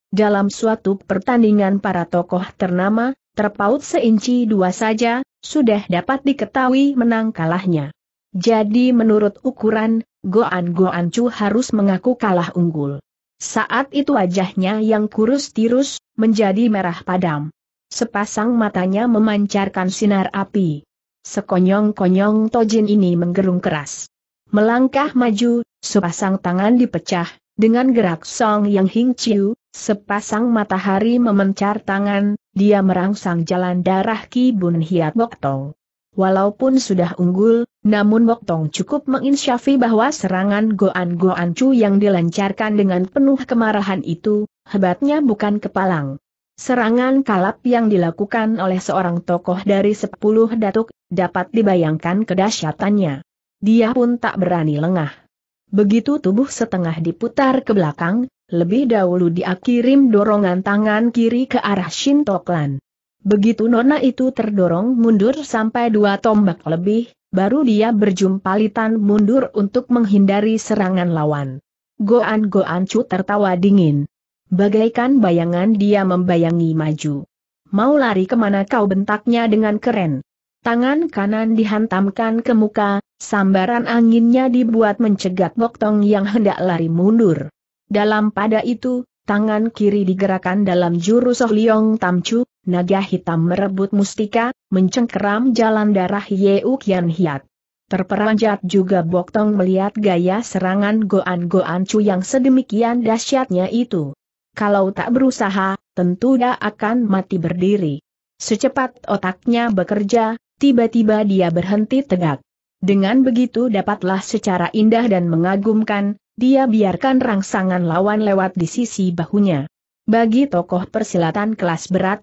[SPEAKER 1] Dalam suatu pertandingan para tokoh ternama, terpaut seinci dua saja, sudah dapat diketahui menang kalahnya. Jadi menurut ukuran, Goan Goan Chu harus mengaku kalah unggul. Saat itu wajahnya yang kurus tirus, menjadi merah padam. Sepasang matanya memancarkan sinar api. Sekonyong-konyong Tojin ini menggerung keras. Melangkah maju, sepasang tangan dipecah, dengan gerak song yang hingciu, sepasang matahari memencar tangan, dia merangsang jalan darah Ki Bun Hiat Tong. Walaupun sudah unggul, namun Bok Tong cukup menginsyafi bahwa serangan Goan Goan Chu yang dilancarkan dengan penuh kemarahan itu, hebatnya bukan kepalang. Serangan kalap yang dilakukan oleh seorang tokoh dari sepuluh datuk, dapat dibayangkan kedahsyatannya. Dia pun tak berani lengah. Begitu tubuh setengah diputar ke belakang, lebih dahulu dia kirim dorongan tangan kiri ke arah Shin Toklan. Begitu Nona itu terdorong mundur sampai dua tombak lebih, baru dia berjumpa litan mundur untuk menghindari serangan lawan. Goan Goan Chu tertawa dingin. Bagaikan bayangan dia membayangi maju. Mau lari kemana kau bentaknya dengan keren. Tangan kanan dihantamkan ke muka, sambaran anginnya dibuat mencegat boktong yang hendak lari mundur. Dalam pada itu, tangan kiri digerakkan dalam jurus Oh Liong naga hitam merebut mustika, mencengkeram jalan darah Yeu Kian Hiat. Terperanjat juga Bok Tong melihat gaya serangan Goan-Goan Chu yang sedemikian dahsyatnya itu. Kalau tak berusaha, tentu dia akan mati berdiri. Secepat otaknya bekerja, tiba-tiba dia berhenti tegak. Dengan begitu dapatlah secara indah dan mengagumkan, dia biarkan rangsangan lawan lewat di sisi bahunya. Bagi tokoh persilatan kelas berat,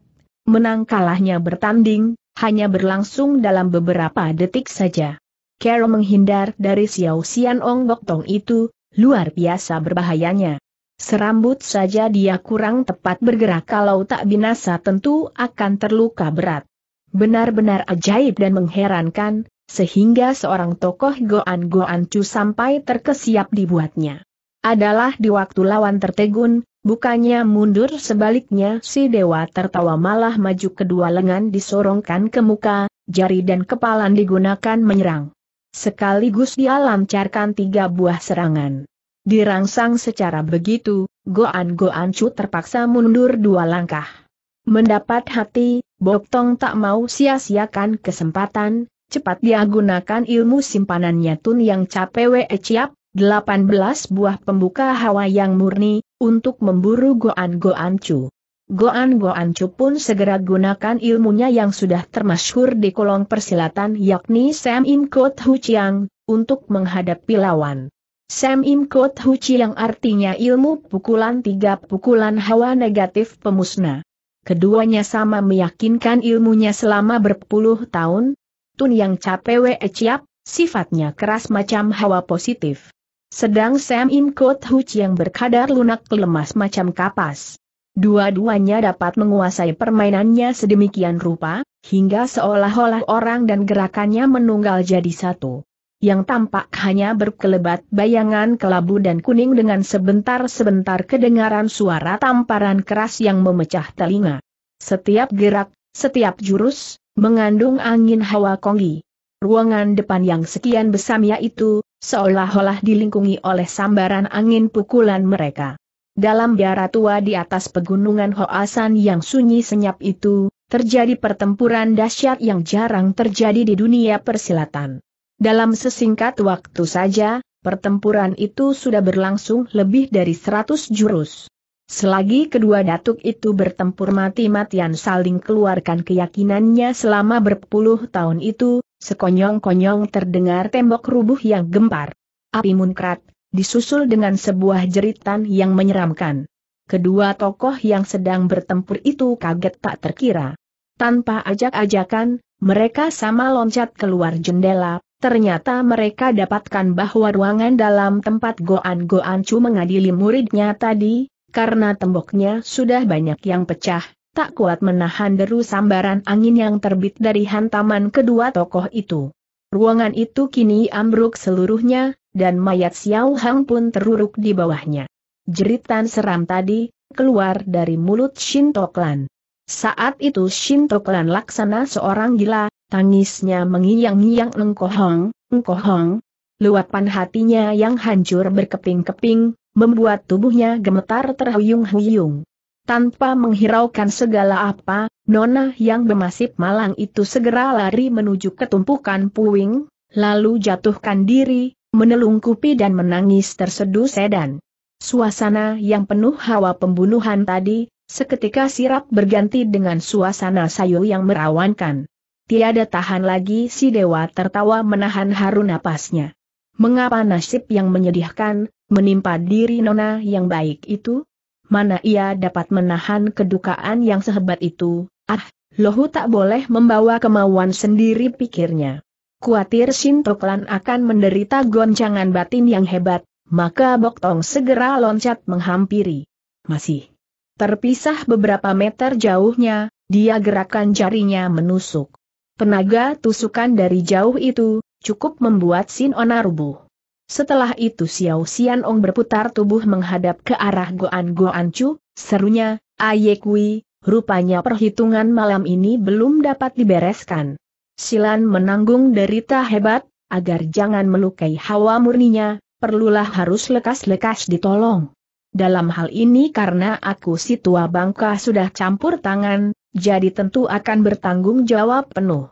[SPEAKER 1] menang kalahnya bertanding, hanya berlangsung dalam beberapa detik saja. Kero menghindar dari Xiao Xian Ong Bok Tong itu, luar biasa berbahayanya. Serambut saja dia kurang tepat bergerak kalau tak binasa tentu akan terluka berat. Benar-benar ajaib dan mengherankan, sehingga seorang tokoh Goan Goan Chu sampai terkesiap dibuatnya. Adalah di waktu lawan tertegun, bukannya mundur sebaliknya si dewa tertawa malah maju kedua lengan disorongkan ke muka, jari dan kepalan digunakan menyerang. Sekaligus dia lancarkan tiga buah serangan. Dirangsang secara begitu, Goan Goan Chu terpaksa mundur dua langkah. Mendapat hati, bok tong tak mau sia-siakan kesempatan, cepat dia gunakan ilmu simpanannya Tun Yang Capewe Ciap, 18 buah pembuka hawa yang murni, untuk memburu Goan Goan Chu. Goan Goan Chu pun segera gunakan ilmunya yang sudah termasyhur di kolong persilatan yakni Sam Im Kot Hu Chiang, untuk menghadapi lawan. Sam Im Kot Hu Chiang artinya ilmu pukulan tiga pukulan hawa negatif pemusnah. Keduanya sama meyakinkan ilmunya selama berpuluh tahun, Tun yang capewe eciap, sifatnya keras macam hawa positif. Sedang Sam Im Kot Huch yang berkadar lunak lemas macam kapas. Dua-duanya dapat menguasai permainannya sedemikian rupa, hingga seolah-olah orang dan gerakannya menunggal jadi satu. Yang tampak hanya berkelebat bayangan kelabu dan kuning dengan sebentar-sebentar kedengaran suara tamparan keras yang memecah telinga. Setiap gerak, setiap jurus, mengandung angin hawa kongi. Ruangan depan yang sekian besamnya itu, seolah-olah dilingkungi oleh sambaran angin pukulan mereka. Dalam biara tua di atas pegunungan Hoasan yang sunyi senyap itu, terjadi pertempuran dahsyat yang jarang terjadi di dunia persilatan. Dalam sesingkat waktu saja, pertempuran itu sudah berlangsung lebih dari 100 jurus. Selagi kedua datuk itu bertempur mati-matian saling keluarkan keyakinannya selama berpuluh tahun itu, sekonyong-konyong terdengar tembok rubuh yang gempar. Api munkrat, disusul dengan sebuah jeritan yang menyeramkan. Kedua tokoh yang sedang bertempur itu kaget tak terkira. Tanpa ajak-ajakan, mereka sama loncat keluar jendela, ternyata mereka dapatkan bahwa ruangan dalam tempat Goan Goan Chu mengadili muridnya tadi, karena temboknya sudah banyak yang pecah, tak kuat menahan deru sambaran angin yang terbit dari hantaman kedua tokoh itu. Ruangan itu kini ambruk seluruhnya, dan mayat Xiao Hang pun teruruk di bawahnya. Jeritan seram tadi, keluar dari mulut Shin Toklan. Saat itu Shin Toklan laksana seorang gila, tangisnya mengiang-ngiang engkohong, engkohong. Luapan hatinya yang hancur berkeping-keping, membuat tubuhnya gemetar terhuyung-huyung. Tanpa menghiraukan segala apa, Nona yang bermasif malang itu segera lari menuju ketumpukan puing, lalu jatuhkan diri, menelungkupi dan menangis terseduh sedan. Suasana yang penuh hawa pembunuhan tadi, seketika sirap berganti dengan suasana sayu yang merawankan. Tiada tahan lagi si dewa tertawa menahan haru napasnya. Mengapa nasib yang menyedihkan, menimpa diri Nona yang baik itu? Mana ia dapat menahan kedukaan yang sehebat itu? Ah, Lohu tak boleh membawa kemauan sendiri pikirnya. Kuatir Sintoklan akan menderita goncangan batin yang hebat, maka Bok Tong segera loncat menghampiri. Masih terpisah beberapa meter jauhnya, dia gerakan jarinya menusuk. Penaga tusukan dari jauh itu, cukup membuat Sinona rubuh. Setelah itu Xiao Xian Ong berputar tubuh menghadap ke arah Goan Goan Chu, serunya, Aye Kui, rupanya perhitungan malam ini belum dapat dibereskan. Silan menanggung derita hebat, agar jangan melukai hawa murninya, perlulah harus lekas-lekas ditolong. Dalam hal ini karena aku si tua bangka sudah campur tangan, jadi tentu akan bertanggung jawab penuh.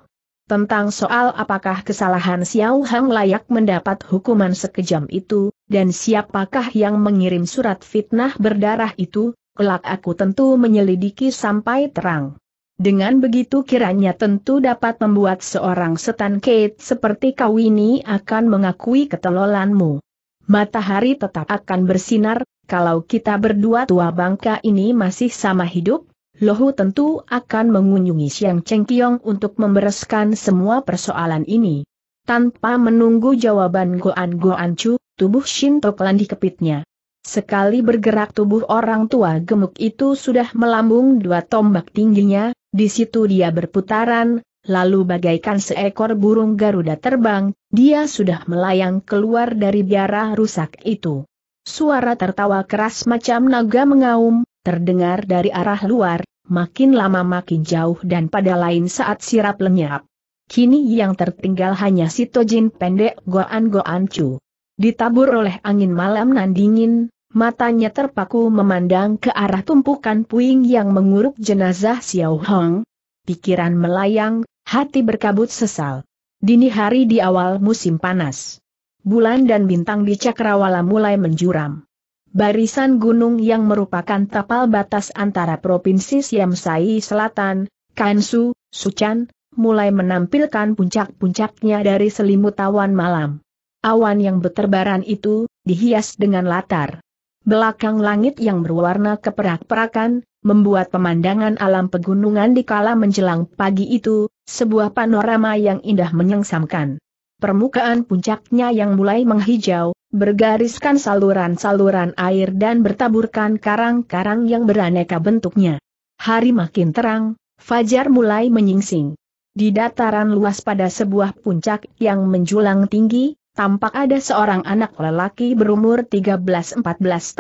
[SPEAKER 1] Tentang soal apakah kesalahan Xiao Hang layak mendapat hukuman sekejam itu, dan siapakah yang mengirim surat fitnah berdarah itu, kelak aku tentu menyelidiki sampai terang. Dengan begitu kiranya tentu dapat membuat seorang setan Kate seperti kau ini akan mengakui ketelolanmu. Matahari tetap akan bersinar, kalau kita berdua tua bangka ini masih sama hidup, Lohu tentu akan mengunjungi Siang Cheng Tiong untuk membereskan semua persoalan ini. Tanpa menunggu jawaban Goan Goan Chu, tubuh Shin Toklan dikepitnya. Sekali bergerak tubuh orang tua gemuk itu sudah melambung dua tombak tingginya, di situ dia berputaran, lalu bagaikan seekor burung Garuda terbang, dia sudah melayang keluar dari biara rusak itu. Suara tertawa keras macam naga mengaum, terdengar dari arah luar, makin lama makin jauh dan pada lain saat sirap lenyap. Kini yang tertinggal hanya si Tojin pendek Goan Goan Chu. Ditabur oleh angin malam nan dingin, matanya terpaku memandang ke arah tumpukan puing yang menguruk jenazah Xiao Hong. Pikiran melayang, hati berkabut sesal. Dini hari di awal musim panas. Bulan dan bintang di cakrawala mulai menjuram. Barisan gunung yang merupakan tapal batas antara Provinsi Siamsai Selatan, Kansu, Suchan, mulai menampilkan puncak-puncaknya dari selimut awan malam. Awan yang berterbaran itu, dihias dengan latar. Belakang langit yang berwarna keperak-perakan, membuat pemandangan alam pegunungan di kala menjelang pagi itu, sebuah panorama yang indah menyengsamkan. Permukaan puncaknya yang mulai menghijau, bergariskan saluran-saluran air dan bertaburkan karang-karang yang beraneka bentuknya. Hari makin terang, fajar mulai menyingsing. Di dataran luas pada sebuah puncak yang menjulang tinggi, tampak ada seorang anak lelaki berumur 13-14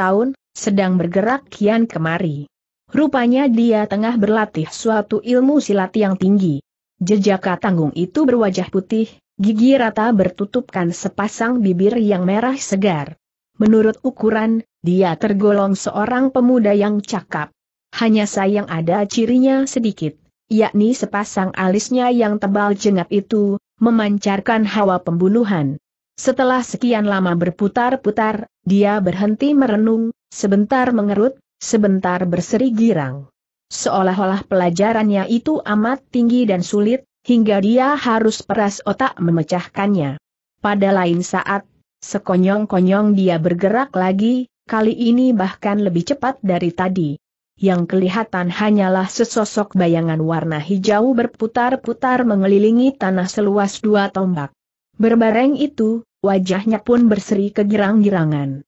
[SPEAKER 1] tahun, sedang bergerak kian kemari. Rupanya dia tengah berlatih suatu ilmu silat yang tinggi. Jejaka tanggung itu berwajah putih, Gigi rata bertutupkan sepasang bibir yang merah segar. Menurut ukuran, dia tergolong seorang pemuda yang cakap. Hanya sayang ada cirinya sedikit, yakni sepasang alisnya yang tebal jengap itu, memancarkan hawa pembunuhan. Setelah sekian lama berputar-putar, dia berhenti merenung, sebentar mengerut, sebentar berseri girang. Seolah-olah pelajarannya itu amat tinggi dan sulit, hingga dia harus peras otak memecahkannya. Pada lain saat, sekonyong-konyong dia bergerak lagi, kali ini bahkan lebih cepat dari tadi. Yang kelihatan hanyalah sesosok bayangan warna hijau berputar-putar mengelilingi tanah seluas dua tombak. Berbareng itu, wajahnya pun berseri kegirang gerangan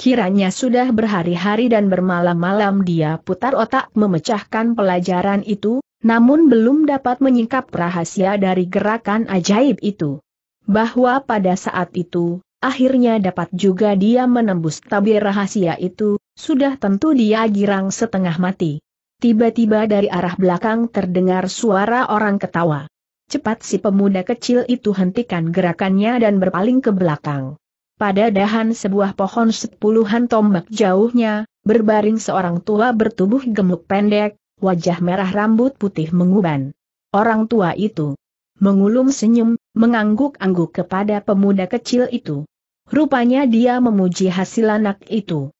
[SPEAKER 1] Kiranya sudah berhari-hari dan bermalam-malam dia putar otak memecahkan pelajaran itu, namun belum dapat menyingkap rahasia dari gerakan ajaib itu. Bahwa pada saat itu, akhirnya dapat juga dia menembus tabir rahasia itu, sudah tentu dia girang setengah mati. Tiba-tiba dari arah belakang terdengar suara orang ketawa. Cepat si pemuda kecil itu hentikan gerakannya dan berpaling ke belakang. Pada dahan sebuah pohon sepuluhan tombak jauhnya, berbaring seorang tua bertubuh gemuk pendek, wajah merah rambut putih menguban. Orang tua itu mengulum senyum, mengangguk-angguk kepada pemuda kecil itu. Rupanya dia memuji hasil anak itu.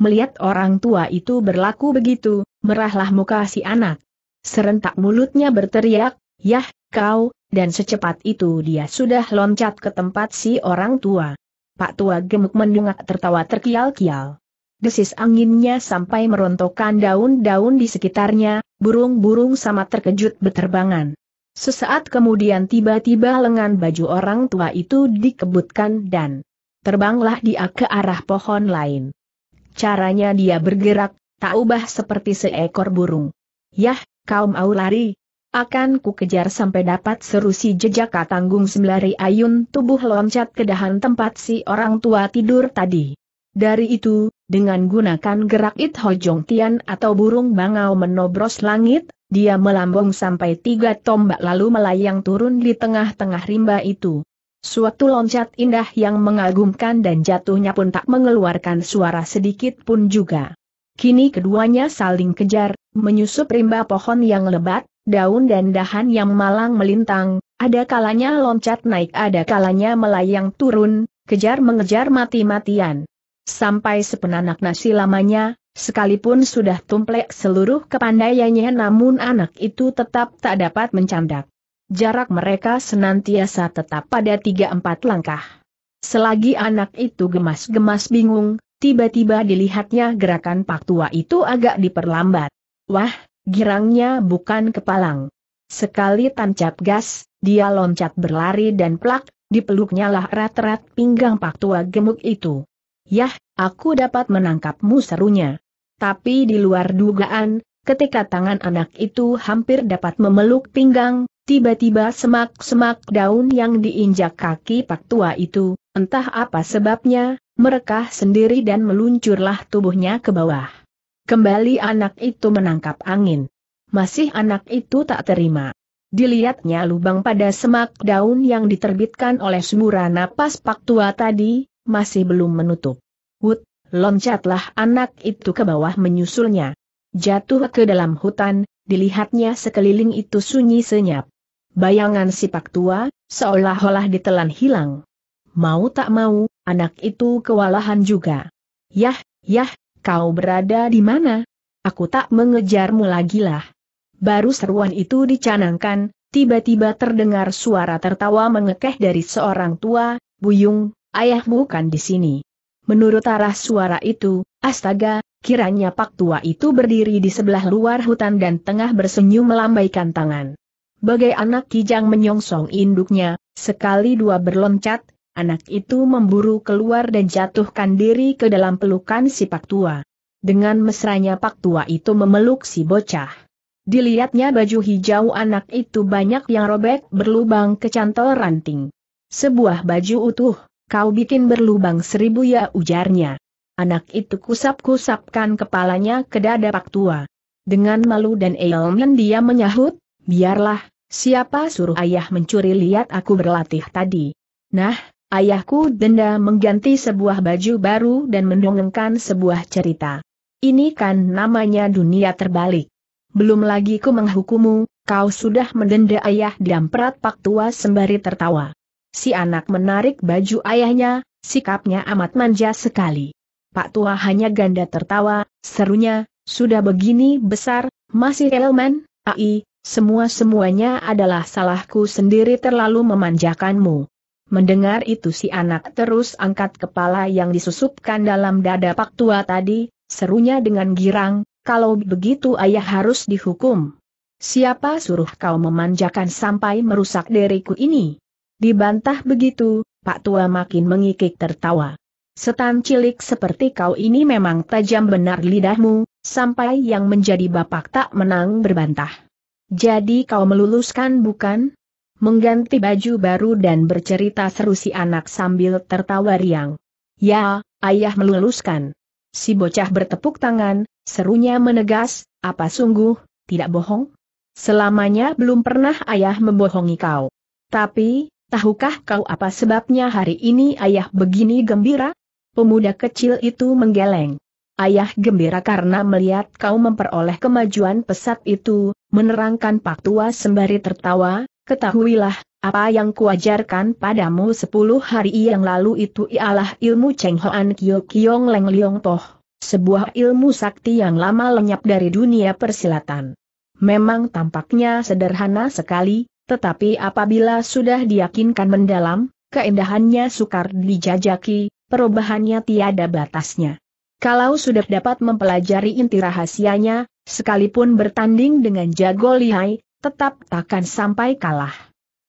[SPEAKER 1] Melihat orang tua itu berlaku begitu, merahlah muka si anak. Serentak mulutnya berteriak, Yah, kau, dan secepat itu dia sudah loncat ke tempat si orang tua. Pak tua gemuk mendungak tertawa terkial-kial. Desis anginnya sampai merontokkan daun-daun di sekitarnya, burung-burung sama terkejut beterbangan. Sesaat kemudian tiba-tiba lengan baju orang tua itu dikebutkan dan terbanglah dia ke arah pohon lain. Caranya dia bergerak, tak ubah seperti seekor burung. Yah, kaum mau lari? Akan ku kejar sampai dapat seru si jejak tanggung sembelari ayun tubuh loncat ke dahan tempat si orang tua tidur tadi. Dari itu, dengan gunakan gerak It Hojong Tian atau burung bangau menobros langit, dia melambung sampai tiga tombak lalu melayang turun di tengah-tengah rimba itu. Suatu loncat indah yang mengagumkan dan jatuhnya pun tak mengeluarkan suara sedikit pun juga. Kini keduanya saling kejar, menyusup rimba pohon yang lebat, daun dan dahan yang malang melintang, ada kalanya loncat naik ada kalanya melayang turun, kejar mengejar mati-matian. Sampai sepenanak nasi lamanya, sekalipun sudah tumplek seluruh kepandaiannya namun anak itu tetap tak dapat mencandak. Jarak mereka senantiasa tetap pada tiga empat langkah. Selagi anak itu gemas-gemas bingung, tiba-tiba dilihatnya gerakan pak tua itu agak diperlambat. Wah, girangnya bukan kepalang. Sekali tancap gas, dia loncat berlari dan plak, dipeluknya lah rat-rat pinggang pak tua gemuk itu. Yah, aku dapat menangkapmu serunya. Tapi di luar dugaan, ketika tangan anak itu hampir dapat memeluk pinggang, tiba-tiba semak-semak daun yang diinjak kaki pak tua itu, entah apa sebabnya, merekah sendiri dan meluncurlah tubuhnya ke bawah. Kembali anak itu menangkap angin. Masih anak itu tak terima. Dilihatnya lubang pada semak daun yang diterbitkan oleh semburan napas pak tua tadi, masih belum menutup. Wut, loncatlah anak itu ke bawah menyusulnya. Jatuh ke dalam hutan, dilihatnya sekeliling itu sunyi senyap. Bayangan si pak tua, seolah-olah ditelan hilang. Mau tak mau, anak itu kewalahan juga. Yah, yah, kau berada di mana? Aku tak mengejarmu lagi lah. Baru seruan itu dicanangkan, tiba-tiba terdengar suara tertawa mengekeh dari seorang tua, Buyung, Ayah bukan di sini. Menurut arah suara itu, astaga, kiranya pak tua itu berdiri di sebelah luar hutan dan tengah bersenyum melambaikan tangan. Bagai anak kijang menyongsong induknya, sekali dua berloncat, anak itu memburu keluar dan jatuhkan diri ke dalam pelukan si pak tua. Dengan mesranya pak tua itu memeluk si bocah. Dilihatnya baju hijau anak itu banyak yang robek berlubang kecantol ranting. Sebuah baju utuh, kau bikin berlubang seribu ya ujarnya. Anak itu kusap-kusapkan kepalanya ke dada pak tua. Dengan malu dan elmen dia menyahut, biarlah, siapa suruh ayah mencuri lihat aku berlatih tadi. Nah, ayahku denda mengganti sebuah baju baru dan mendongengkan sebuah cerita. Ini kan namanya dunia terbalik. Belum lagi ku menghukumu, kau sudah mendenda ayah damprat pak tua sembari tertawa. Si anak menarik baju ayahnya, sikapnya amat manja sekali. Pak Tua hanya ganda tertawa, serunya, sudah begini besar, masih elemen, ai, semua-semuanya adalah salahku sendiri terlalu memanjakanmu. Mendengar itu si anak terus angkat kepala yang disusupkan dalam dada Pak Tua tadi, serunya dengan girang, kalau begitu ayah harus dihukum. Siapa suruh kau memanjakan sampai merusak diriku ini? Dibantah begitu, Pak Tua makin mengikik tertawa. Setan cilik seperti kau ini memang tajam benar lidahmu, sampai yang menjadi bapak tak menang berbantah. Jadi kau meluluskan bukan? Mengganti baju baru dan bercerita seru si anak sambil tertawa riang. Ya, ayah meluluskan. Si bocah bertepuk tangan, serunya menegas, apa sungguh, tidak bohong? Selamanya belum pernah ayah membohongi kau. Tapi, Tahukah kau apa sebabnya hari ini ayah begini gembira? Pemuda kecil itu menggeleng. Ayah gembira karena melihat kau memperoleh kemajuan pesat itu, menerangkan Pak Tua sembari tertawa, ketahuilah, apa yang kuajarkan padamu sepuluh hari yang lalu itu ialah ilmu Cheng Hoan Kyo Kyong Leng Liong Toh, sebuah ilmu sakti yang lama lenyap dari dunia persilatan. Memang tampaknya sederhana sekali, tetapi apabila sudah diyakinkan mendalam, keindahannya sukar dijajaki, perubahannya tiada batasnya. Kalau sudah dapat mempelajari inti rahasianya, sekalipun bertanding dengan jago lihai, tetap takkan sampai kalah.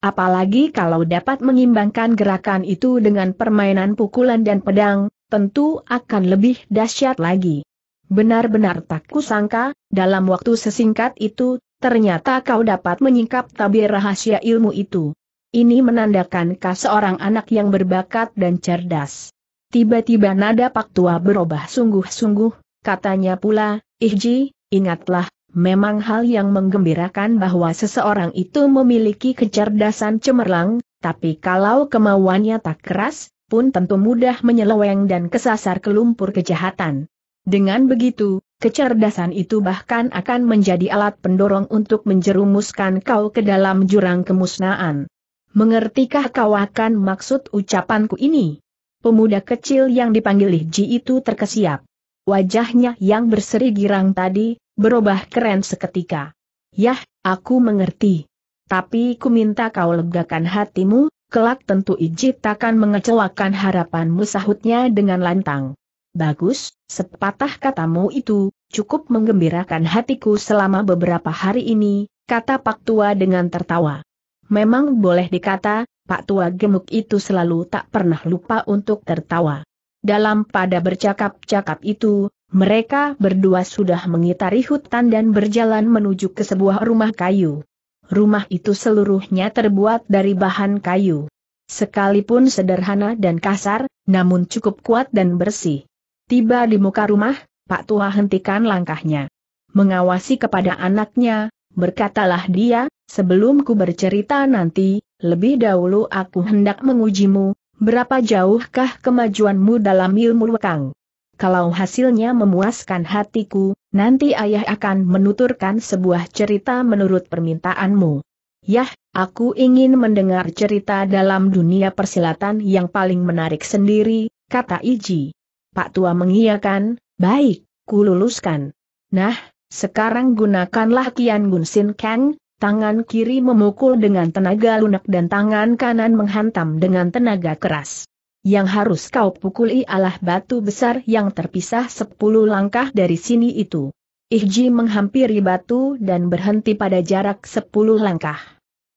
[SPEAKER 1] Apalagi kalau dapat mengimbangkan gerakan itu dengan permainan pukulan dan pedang, tentu akan lebih dahsyat lagi. Benar-benar tak kusangka, dalam waktu sesingkat itu, Ternyata kau dapat menyingkap tabir rahasia ilmu itu. Ini menandakan kau seorang anak yang berbakat dan cerdas. Tiba-tiba nada Pak Tua berubah sungguh-sungguh, katanya pula, Ihji, eh, ingatlah, memang hal yang menggembirakan bahwa seseorang itu memiliki kecerdasan cemerlang, tapi kalau kemauannya tak keras, pun tentu mudah menyeleweng dan kesasar ke lumpur kejahatan. Dengan begitu, kecerdasan itu bahkan akan menjadi alat pendorong untuk menjerumuskan kau ke dalam jurang kemusnahan. Mengertikah kau akan maksud ucapanku ini? Pemuda kecil yang dipanggil Ji itu terkesiap. Wajahnya yang berseri girang tadi, berubah keren seketika. Yah, aku mengerti. Tapi ku minta kau legakan hatimu, kelak tentu Iji takkan mengecewakan harapanmu sahutnya dengan lantang. Bagus, sepatah katamu itu, cukup menggembirakan hatiku selama beberapa hari ini, kata Pak Tua dengan tertawa. Memang boleh dikata, Pak Tua gemuk itu selalu tak pernah lupa untuk tertawa. Dalam pada bercakap-cakap itu, mereka berdua sudah mengitari hutan dan berjalan menuju ke sebuah rumah kayu. Rumah itu seluruhnya terbuat dari bahan kayu. Sekalipun sederhana dan kasar, namun cukup kuat dan bersih. Tiba di muka rumah, Pak Tua hentikan langkahnya. Mengawasi kepada anaknya, berkatalah dia, sebelum ku bercerita nanti, lebih dahulu aku hendak mengujimu, berapa jauhkah kemajuanmu dalam ilmu lekang. Kalau hasilnya memuaskan hatiku, nanti ayah akan menuturkan sebuah cerita menurut permintaanmu. Yah, aku ingin mendengar cerita dalam dunia persilatan yang paling menarik sendiri, kata Iji. Pak Tua mengiyakan, baik, kululuskan. Nah, sekarang gunakanlah Kian Gunsin Kang, tangan kiri memukul dengan tenaga lunak dan tangan kanan menghantam dengan tenaga keras. Yang harus kau pukuli ialah batu besar yang terpisah sepuluh langkah dari sini itu. Ihji menghampiri batu dan berhenti pada jarak sepuluh langkah.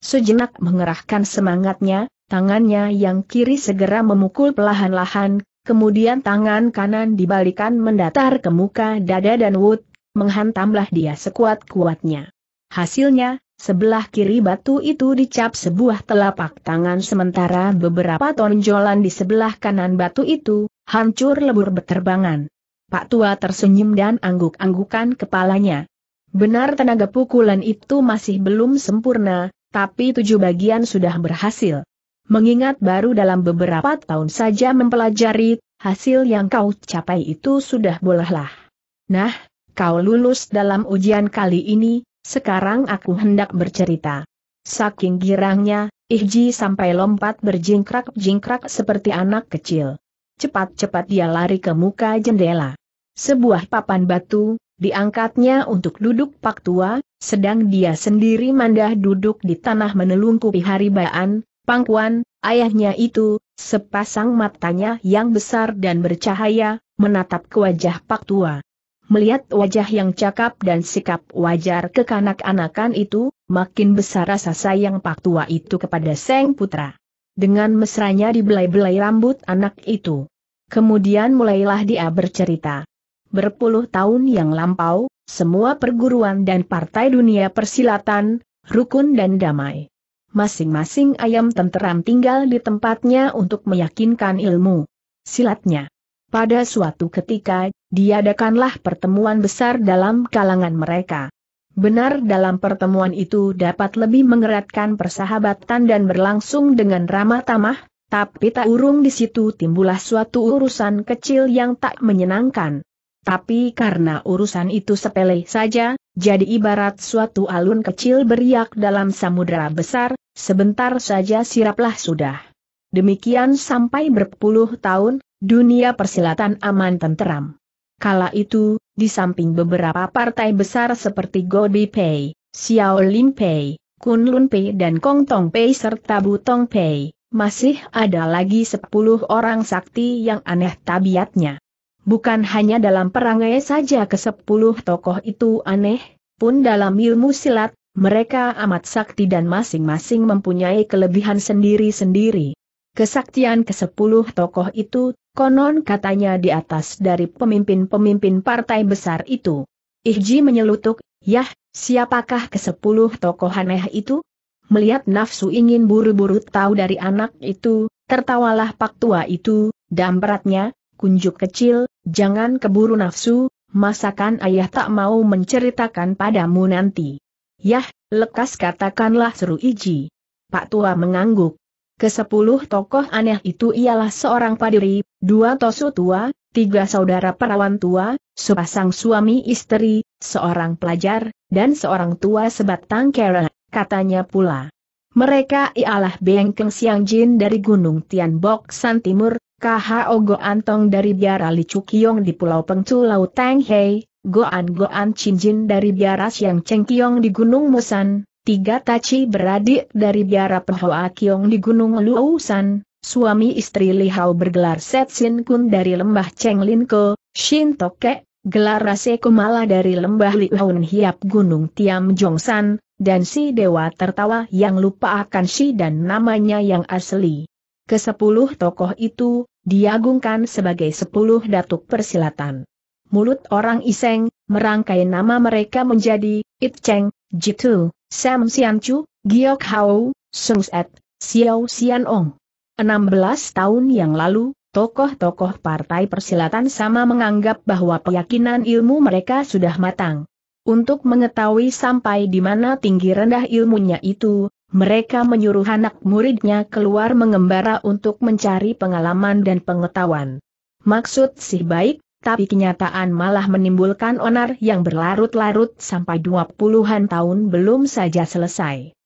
[SPEAKER 1] Sejenak mengerahkan semangatnya, tangannya yang kiri segera memukul perlahan-lahan, kemudian tangan kanan dibalikan mendatar ke muka dada dan Wood, menghantamlah dia sekuat-kuatnya. Hasilnya, sebelah kiri batu itu dicap sebuah telapak tangan sementara beberapa tonjolan di sebelah kanan batu itu, hancur lebur berterbangan. Pak Tua tersenyum dan angguk-anggukan kepalanya. Benar tenaga pukulan itu masih belum sempurna, tapi tujuh bagian sudah berhasil. Mengingat baru dalam beberapa tahun saja mempelajari, hasil yang kau capai itu sudah bolehlah. Nah, kau lulus dalam ujian kali ini, sekarang aku hendak bercerita. Saking girangnya, Ihji sampai lompat berjingkrak-jingkrak seperti anak kecil. Cepat-cepat dia lari ke muka jendela. Sebuah papan batu, diangkatnya untuk duduk pak tua, sedang dia sendiri mandah duduk di tanah menelungkupi haribaan, Pangkuan, ayahnya itu, sepasang matanya yang besar dan bercahaya, menatap ke wajah Pak Tua. Melihat wajah yang cakap dan sikap wajar kekanak-anakan itu, makin besar rasa sayang Pak Tua itu kepada Seng Putra. Dengan mesranya dibelai-belai rambut anak itu. Kemudian mulailah dia bercerita. Berpuluh tahun yang lampau, semua perguruan dan partai dunia persilatan, rukun dan damai masing-masing ayam tenteram tinggal di tempatnya untuk meyakinkan ilmu silatnya. Pada suatu ketika, diadakanlah pertemuan besar dalam kalangan mereka. Benar dalam pertemuan itu dapat lebih mengeratkan persahabatan dan berlangsung dengan ramah tamah, tapi tak urung di situ timbullah suatu urusan kecil yang tak menyenangkan. Tapi karena urusan itu sepele saja, jadi ibarat suatu alun kecil beriak dalam samudera besar, sebentar saja siraplah sudah. Demikian sampai berpuluh tahun, dunia persilatan aman tenteram. Kala itu, di samping beberapa partai besar seperti Gobi Pei, Xiao Lim Pei, Kun Lun Pei dan Kong Tong Pei serta Bu Pei, masih ada lagi sepuluh orang sakti yang aneh tabiatnya bukan hanya dalam perangai saja kesepuluh tokoh itu aneh, pun dalam ilmu silat, mereka amat sakti dan masing-masing mempunyai kelebihan sendiri-sendiri. Kesaktian kesepuluh tokoh itu, konon katanya di atas dari pemimpin-pemimpin partai besar itu. Ihji menyelutuk, yah, siapakah kesepuluh tokoh aneh itu? Melihat nafsu ingin buru-buru tahu dari anak itu, tertawalah pak tua itu, dan beratnya, kunjuk kecil, jangan keburu nafsu, masakan ayah tak mau menceritakan padamu nanti. Yah, lekas katakanlah seru Iji. Pak Tua mengangguk. Kesepuluh tokoh aneh itu ialah seorang padiri, dua tosu tua, tiga saudara perawan tua, sepasang suami istri, seorang pelajar, dan seorang tua sebatang kera, katanya pula. Mereka ialah Beng Keng Siang Jin dari Gunung Tianbok San Timur, KHO Goan antong dari biara Li Chukyong di Pulau Pengcu Laut Tang Hei, Goan Goan Chinjin dari biara Siang Chengkyong di Gunung Musan, tiga Taci beradik dari biara Pehoa Kiong di Gunung Luosan, suami istri Li Hao bergelar Setsin Kun dari lembah Chenglinko, Shin Toke, gelar Rase Kumala dari lembah Liuhun Hiap Gunung Tiam Jongsan, dan si dewa tertawa yang lupa akan si dan namanya yang asli. Kesepuluh tokoh itu, diagungkan sebagai sepuluh datuk persilatan. Mulut orang iseng, merangkai nama mereka menjadi, It Cheng, Jitu, Sam Sian Chu, Giok Hao, Sung Set, Xiao Sian Ong. 16 tahun yang lalu, tokoh-tokoh partai persilatan sama menganggap bahwa keyakinan ilmu mereka sudah matang. Untuk mengetahui sampai di mana tinggi rendah ilmunya itu, mereka menyuruh anak muridnya keluar mengembara untuk mencari pengalaman dan pengetahuan. Maksud sih baik, tapi kenyataan malah menimbulkan onar yang berlarut-larut sampai dua puluhan tahun belum saja selesai.